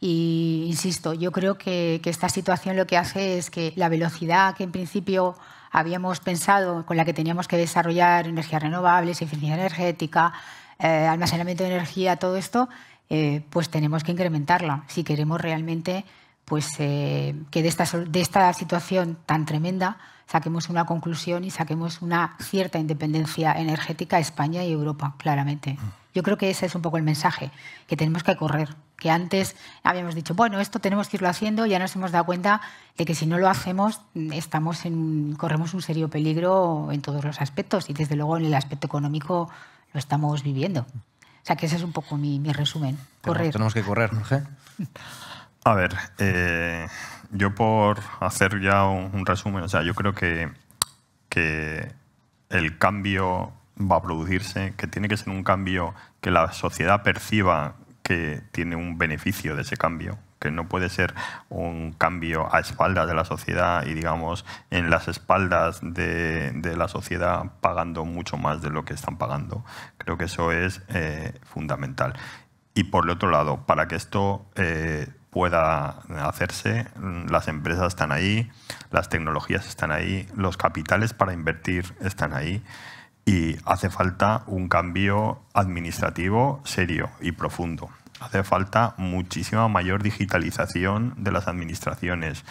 y insisto, yo creo que, esta situación lo que hace es que la velocidad que en principio habíamos pensado con la que teníamos que desarrollar energías renovables, eficiencia energética, eh, almacenamiento de energía, todo esto, eh, pues tenemos que incrementarla si queremos realmente pues, eh, que de esta, de esta situación tan tremenda saquemos una conclusión y saquemos una cierta independencia energética a España y Europa, claramente. Mm. Yo creo que ese es un poco el mensaje, que tenemos que correr, que antes habíamos dicho, bueno, esto tenemos que irlo haciendo, ya nos hemos dado cuenta de que si no lo hacemos mm, estamos en, corremos un serio peligro en todos los aspectos y desde luego en el aspecto económico lo estamos viviendo. O sea que ese es un poco mi, resumen, correr. Tenemos, que correr, A ver, eh, yo por hacer ya un, resumen, o sea, yo creo que, el cambio va a producirse, que tiene que ser un cambio que la sociedad perciba que tiene un beneficio de ese cambio, que no puede ser un cambio a espaldas de la sociedad y, digamos, en las espaldas de, la sociedad pagando mucho más de lo que están pagando. Creo que eso es eh, fundamental. Y por el otro lado, para que esto eh, pueda hacerse. Las empresas están ahí, las tecnologías están ahí, los capitales para invertir están ahí y hace falta un cambio administrativo serio y profundo. Hace falta muchísima mayor digitalización de las administraciones,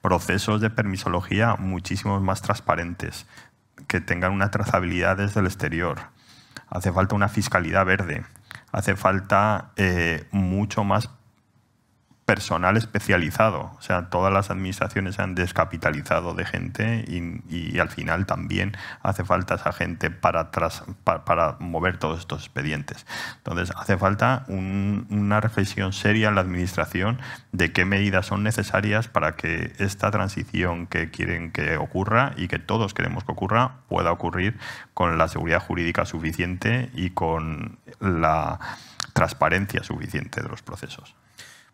procesos de permisología muchísimos más transparentes, que tengan una trazabilidad desde el exterior. Hace falta una fiscalidad verde, hace falta eh, mucho más personal especializado. O sea, todas las administraciones se han descapitalizado de gente y, al final también hace falta esa gente para, mover todos estos expedientes. Entonces, hace falta una reflexión seria en la administración de qué medidas son necesarias para que esta transición que quieren que ocurra y que todos queremos que ocurra pueda ocurrir con la seguridad jurídica suficiente y con la transparencia suficiente de los procesos.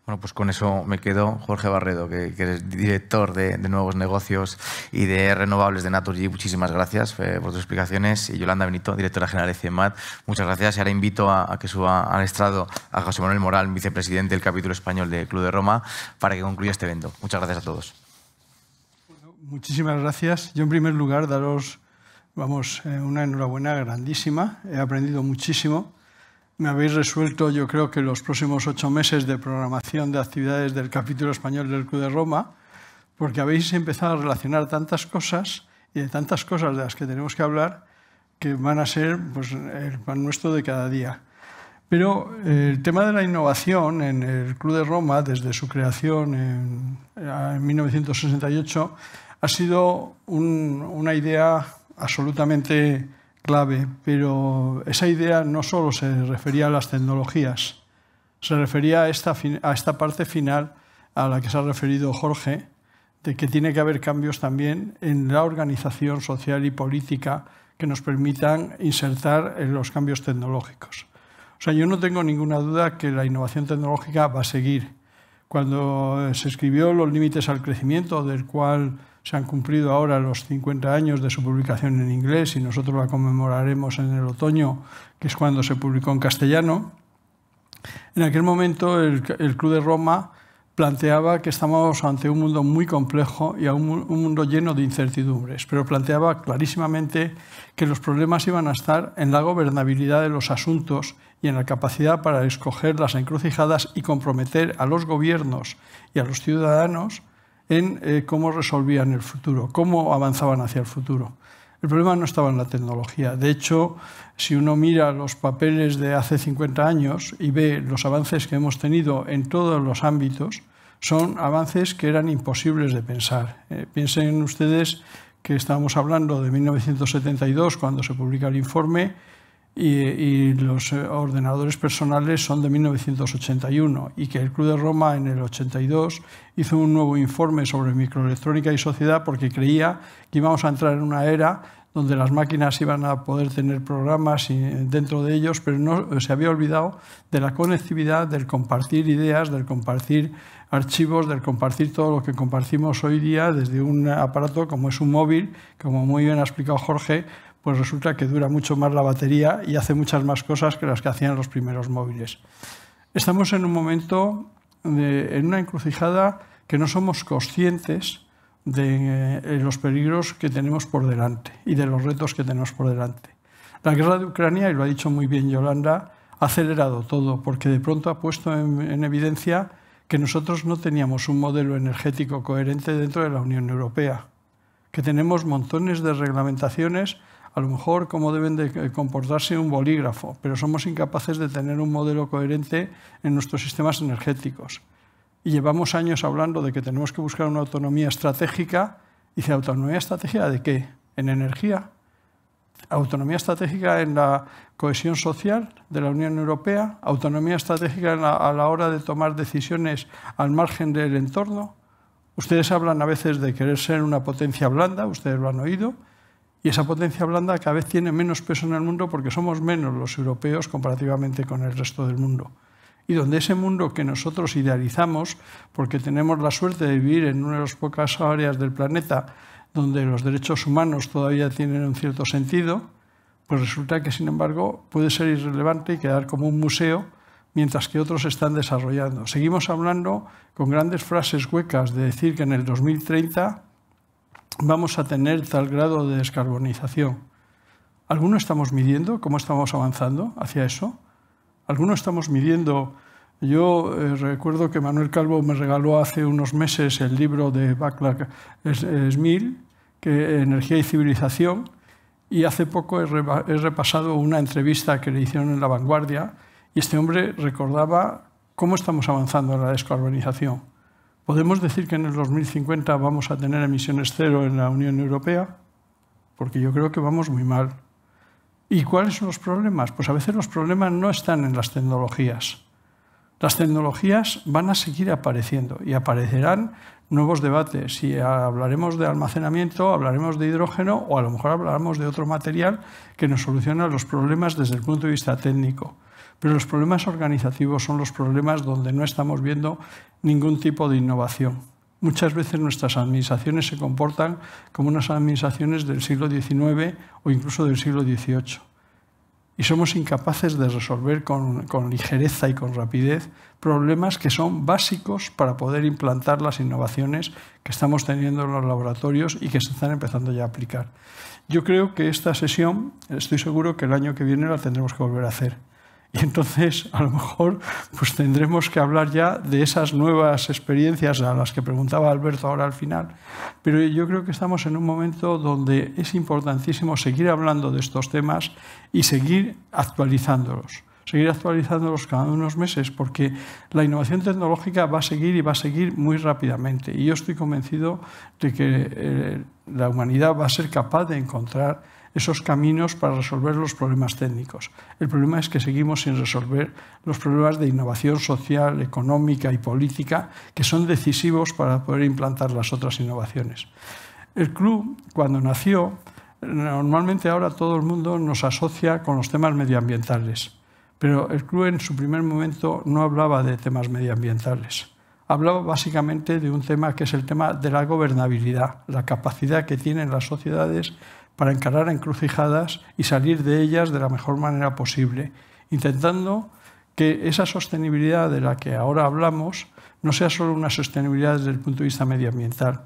Bueno, pues con eso me quedo. Jorge Barredo, que, es director de, nuevos negocios y de renovables de Naturgy, muchísimas gracias eh, por tus explicaciones. Y Yolanda Benito, directora general de CEMAT, muchas gracias. Y ahora invito a, que suba al estrado a José Manuel Moral, vicepresidente del capítulo español del Club de Roma, para que concluya este evento. Muchas gracias a todos. muchísimas gracias. Yo en primer lugar daros, vamos, eh, una enhorabuena grandísima. He aprendido muchísimo me habéis resuelto yo creo que los próximos ocho meses de programación de actividades del capítulo español del Club de Roma, porque habéis empezado a relacionar tantas cosas y de tantas cosas de las que tenemos que hablar que van a ser pues, el pan nuestro de cada día. Pero eh, el tema de la innovación en el Club de Roma, desde su creación en, 1968, ha sido una idea absolutamente clave, pero esa idea no solo se refería a las tecnologías, se refería a esta, a esta parte final a la que se ha referido Jorge, de que tiene que haber cambios también en la organización social y política que nos permitan insertar en los cambios tecnológicos. O sea, yo no tengo ninguna duda que la innovación tecnológica va a seguir. Cuando se escribió Los límites al crecimiento, del cual se han cumplido ahora los 50 años de su publicación en inglés y nosotros la conmemoraremos en el otoño, que es cuando se publicó en castellano. En aquel momento el, Club de Roma planteaba que estábamos ante un mundo muy complejo y a un mundo lleno de incertidumbres, pero planteaba clarísimamente que los problemas iban a estar en la gobernabilidad de los asuntos y en la capacidad para escoger las encrucijadas y comprometer a los gobiernos y a los ciudadanos en eh, cómo resolvían el futuro, cómo avanzaban hacia el futuro. El problema no estaba en la tecnología. De hecho, si uno mira los papeles de hace 50 años y ve los avances que hemos tenido en todos los ámbitos, son avances que eran imposibles de pensar. Eh, piensen ustedes que estábamos hablando de 1972 cuando se publica el informe y, los eh, ordenadores personales son de 1981 y que el Club de Roma en el 82 hizo un nuevo informe sobre microelectrónica y sociedad porque creía que íbamos a entrar en una era donde las máquinas iban a poder tener programas eh, dentro de ellos, pero no, eh, se había olvidado de la conectividad, del compartir ideas, del compartir archivos, del compartir todo lo que compartimos hoy día desde un aparato como es un móvil, como muy bien ha explicado Jorge, pues resulta que dura mucho más la batería y hace muchas más cosas que las que hacían los primeros móviles. Estamos en un momento, en una encrucijada que no somos conscientes de eh, los peligros que tenemos por delante y de los retos que tenemos por delante. La guerra de Ucrania, y lo ha dicho muy bien Yolanda, ha acelerado todo porque de pronto ha puesto en evidencia que nosotros no teníamos un modelo energético coherente dentro de la Unión Europea, que tenemos montones de reglamentaciones a lo mejor cómo deben de eh, comportarse un bolígrafo, pero somos incapaces de tener un modelo coherente en nuestros sistemas energéticos. Y llevamos años hablando de que tenemos que buscar una autonomía estratégica. ¿Y dice, ¿autonomía estratégica de qué? ¿En energía? ¿Autonomía estratégica en la cohesión social de la Unión Europea? ¿Autonomía estratégica a la hora de tomar decisiones al margen del entorno? Ustedes hablan a veces de querer ser una potencia blanda, ustedes lo han oído, y esa potencia blanda cada vez tiene menos peso en el mundo porque somos menos los europeos comparativamente con el resto del mundo. Y donde ese mundo que nosotros idealizamos, porque tenemos la suerte de vivir en una de las pocas áreas del planeta donde los derechos humanos todavía tienen un cierto sentido, pues resulta que, sin embargo, puede ser irrelevante y quedar como un museo mientras que otros están desarrollando. Seguimos hablando con grandes frases huecas de decir que en el 2030 vamos a tener tal grado de descarbonización. ¿Alguno estamos midiendo cómo estamos avanzando hacia eso? ¿Alguno estamos midiendo? Yo eh, recuerdo que Manuel Calvo me regaló hace unos meses el libro de Backlack Smil, que Energía y Civilización, y hace poco he repasado una entrevista que le hicieron en La Vanguardia, y este hombre recordaba cómo estamos avanzando en la descarbonización. ¿Podemos decir que en el 2050 vamos a tener emisiones cero en la Unión Europea? Porque yo creo que vamos muy mal. ¿Y cuáles son los problemas? Pues a veces los problemas no están en las tecnologías. Las tecnologías van a seguir apareciendo y aparecerán nuevos debates. Si hablaremos de almacenamiento, hablaremos de hidrógeno o a lo mejor hablaremos de otro material que nos solucione los problemas desde el punto de vista técnico. Pero los problemas organizativos son los problemas donde no estamos viendo ningún tipo de innovación. Muchas veces nuestras administraciones se comportan como unas administraciones del siglo XIX o incluso del siglo XVIII. Y somos incapaces de resolver con, con ligereza y con rapidez problemas que son básicos para poder implantar las innovaciones que estamos teniendo en los laboratorios y que se están empezando ya a aplicar. Yo creo que esta sesión, estoy seguro que el año que viene la tendremos que volver a hacer. Y entonces, a lo mejor, pues tendremos que hablar ya de esas nuevas experiencias a las que preguntaba Alberto ahora al final. Pero yo creo que estamos en un momento donde es importantísimo seguir hablando de estos temas y seguir actualizándolos. Seguir actualizándolos cada unos meses, porque la innovación tecnológica va a seguir y va a seguir muy rápidamente. Y yo estoy convencido de que eh, la humanidad va a ser capaz de encontrar esos caminos para resolver los problemas técnicos. El problema es que seguimos sin resolver los problemas de innovación social, económica y política que son decisivos para poder implantar las otras innovaciones. El club, cuando nació, normalmente ahora todo el mundo nos asocia con los temas medioambientales, pero el club en su primer momento no hablaba de temas medioambientales hablaba básicamente de un tema que es el tema de la gobernabilidad, la capacidad que tienen las sociedades para encarar encrucijadas y salir de ellas de la mejor manera posible, intentando que esa sostenibilidad de la que ahora hablamos no sea solo una sostenibilidad desde el punto de vista medioambiental,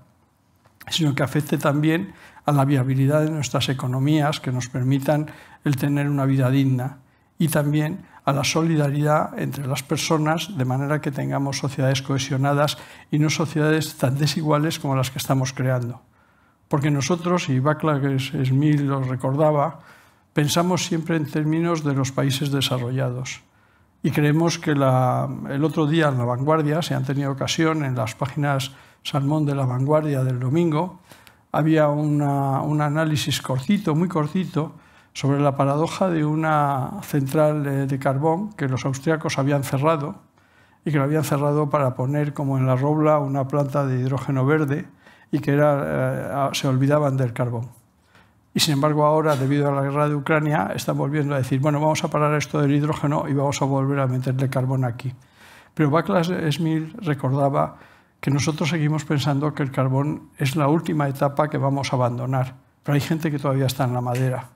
sino que afecte también a la viabilidad de nuestras economías que nos permitan el tener una vida digna y también a la solidaridad entre las personas, de manera que tengamos sociedades cohesionadas y no sociedades tan desiguales como las que estamos creando. Porque nosotros, y es Smith lo recordaba, pensamos siempre en términos de los países desarrollados. Y creemos que el otro día en La Vanguardia, se han tenido ocasión, en las páginas Salmón de La Vanguardia del domingo, había un análisis cortito, muy cortito, sobre la paradoja de una central de carbón que los austriacos habían cerrado y que lo habían cerrado para poner como en la robla una planta de hidrógeno verde y que era, eh, se olvidaban del carbón. Y sin embargo ahora, debido a la guerra de Ucrania, están volviendo a decir, bueno, vamos a parar esto del hidrógeno y vamos a volver a meterle carbón aquí. Pero Baclas smith recordaba que nosotros seguimos pensando que el carbón es la última etapa que vamos a abandonar, pero hay gente que todavía está en la madera.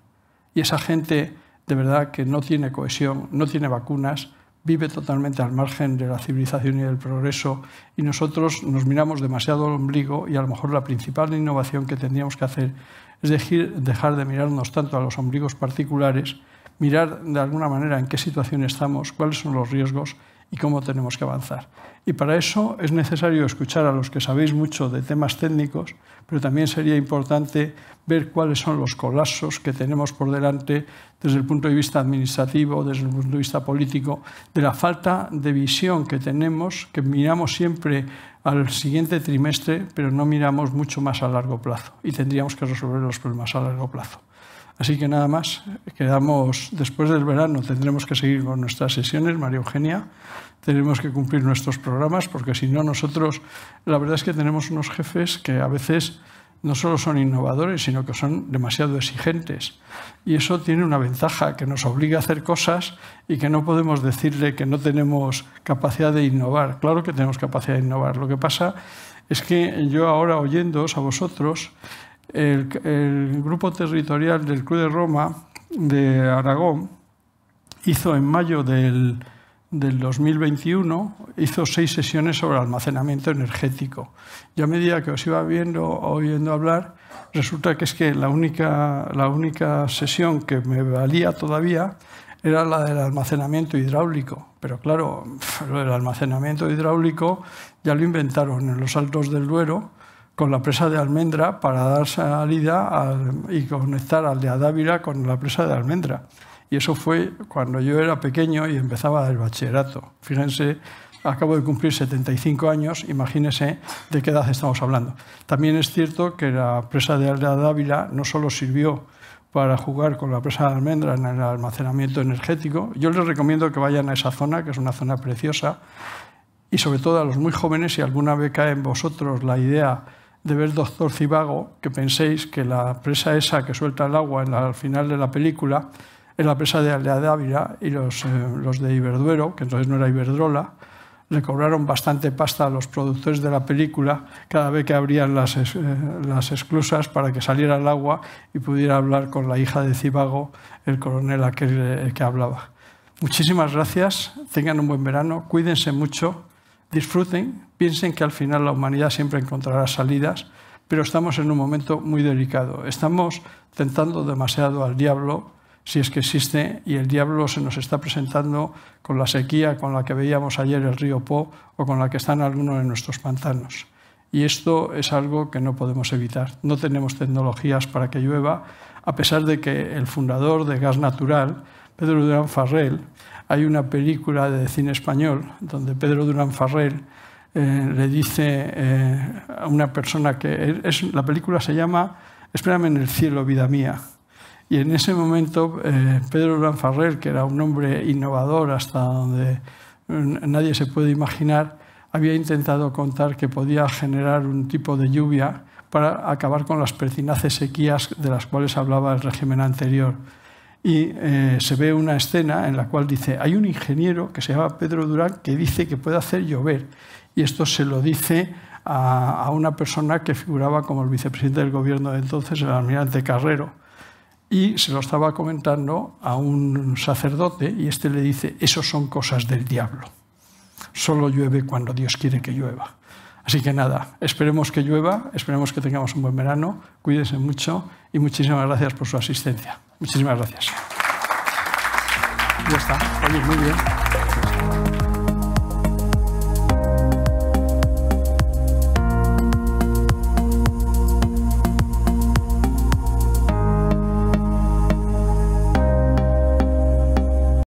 Y esa gente, de verdad, que no tiene cohesión, no tiene vacunas vive totalmente al margen de la civilización y del progreso y nosotros nos miramos demasiado al ombligo y a lo mejor la principal innovación que tendríamos que hacer es dejar de mirarnos tanto a los ombligos particulares, mirar de alguna manera en qué situación estamos, cuáles son los riesgos y cómo tenemos que avanzar. Y para eso es necesario escuchar a los que sabéis mucho de temas técnicos, pero también sería importante ver cuáles son los colapsos que tenemos por delante desde el punto de vista administrativo, desde el punto de vista político, de la falta de visión que tenemos, que miramos siempre al siguiente trimestre, pero no miramos mucho más a largo plazo y tendríamos que resolver los problemas a largo plazo. Así que nada más, quedamos después del verano, tendremos que seguir con nuestras sesiones, María Eugenia, tenemos que cumplir nuestros programas, porque si no nosotros, la verdad es que tenemos unos jefes que a veces no solo son innovadores, sino que son demasiado exigentes. Y eso tiene una ventaja, que nos obliga a hacer cosas y que no podemos decirle que no tenemos capacidad de innovar. Claro que tenemos capacidad de innovar. Lo que pasa es que yo ahora oyendo a vosotros, el, grupo territorial del Club de Roma de Aragón hizo en mayo del, 2021 hizo seis sesiones sobre almacenamiento energético. Y a medida que os iba viendo, o oyendo hablar, resulta que es que la única, la única sesión que me valía todavía era la del almacenamiento hidráulico. Pero claro, el almacenamiento hidráulico ya lo inventaron en los Altos del Duero con la presa de Almendra para dar salida y conectar al de con la presa de Almendra. Y eso fue cuando yo era pequeño y empezaba el bachillerato. Fíjense, acabo de cumplir 75 años, imagínense de qué edad estamos hablando. También es cierto que la presa de Dávila no solo sirvió para jugar con la presa de almendra en el almacenamiento energético. Yo les recomiendo que vayan a esa zona, que es una zona preciosa, y sobre todo a los muy jóvenes, si alguna vez cae en vosotros la idea de ver Doctor Cibago que penséis que la presa esa que suelta el agua al final de la película es la presa de Aldea de Ávila y los, eh, los de Iberduero, que entonces no era Iberdrola, le cobraron bastante pasta a los productores de la película cada vez que abrían las, eh, esclusas para que saliera el agua y pudiera hablar con la hija de Cibago, el coronel aquel eh, que hablaba. Muchísimas gracias, tengan un buen verano, cuídense mucho, disfruten piensen que al final la humanidad siempre encontrará salidas, pero estamos en un momento muy delicado. Estamos tentando demasiado al diablo, si es que existe, y el diablo se nos está presentando con la sequía con la que veíamos ayer el río Po o con la que están algunos de nuestros pantanos. Y esto es algo que no podemos evitar. No tenemos tecnologías para que llueva, a pesar de que el fundador de Gas Natural, Pedro Durán Farrell, hay una película de cine español donde Pedro Durán Farrell eh, le dice eh, a una persona que la película se llama Espérame en el cielo, vida mía. Y en ese momento eh, Pedro Pedro Farrer que era un hombre innovador hasta donde mm, nadie se puede imaginar, había intentado contar que podía generar un tipo de lluvia para acabar con las pertinaces sequías de las cuales hablaba el régimen anterior. Y se ve una escena en la cual dice, hay un ingeniero que se llama Pedro Durán que dice que puede hacer llover y esto se lo dice a, una persona que figuraba como el vicepresidente del gobierno de entonces, el almirante Carrero. Y se lo estaba comentando a un sacerdote y este le dice, esos son cosas del diablo. Solo llueve cuando Dios quiere que llueva. Así que nada, esperemos que llueva, esperemos que tengamos un buen verano, cuídense mucho y muchísimas gracias por su asistencia. Muchísimas gracias. Ya está. muy bien.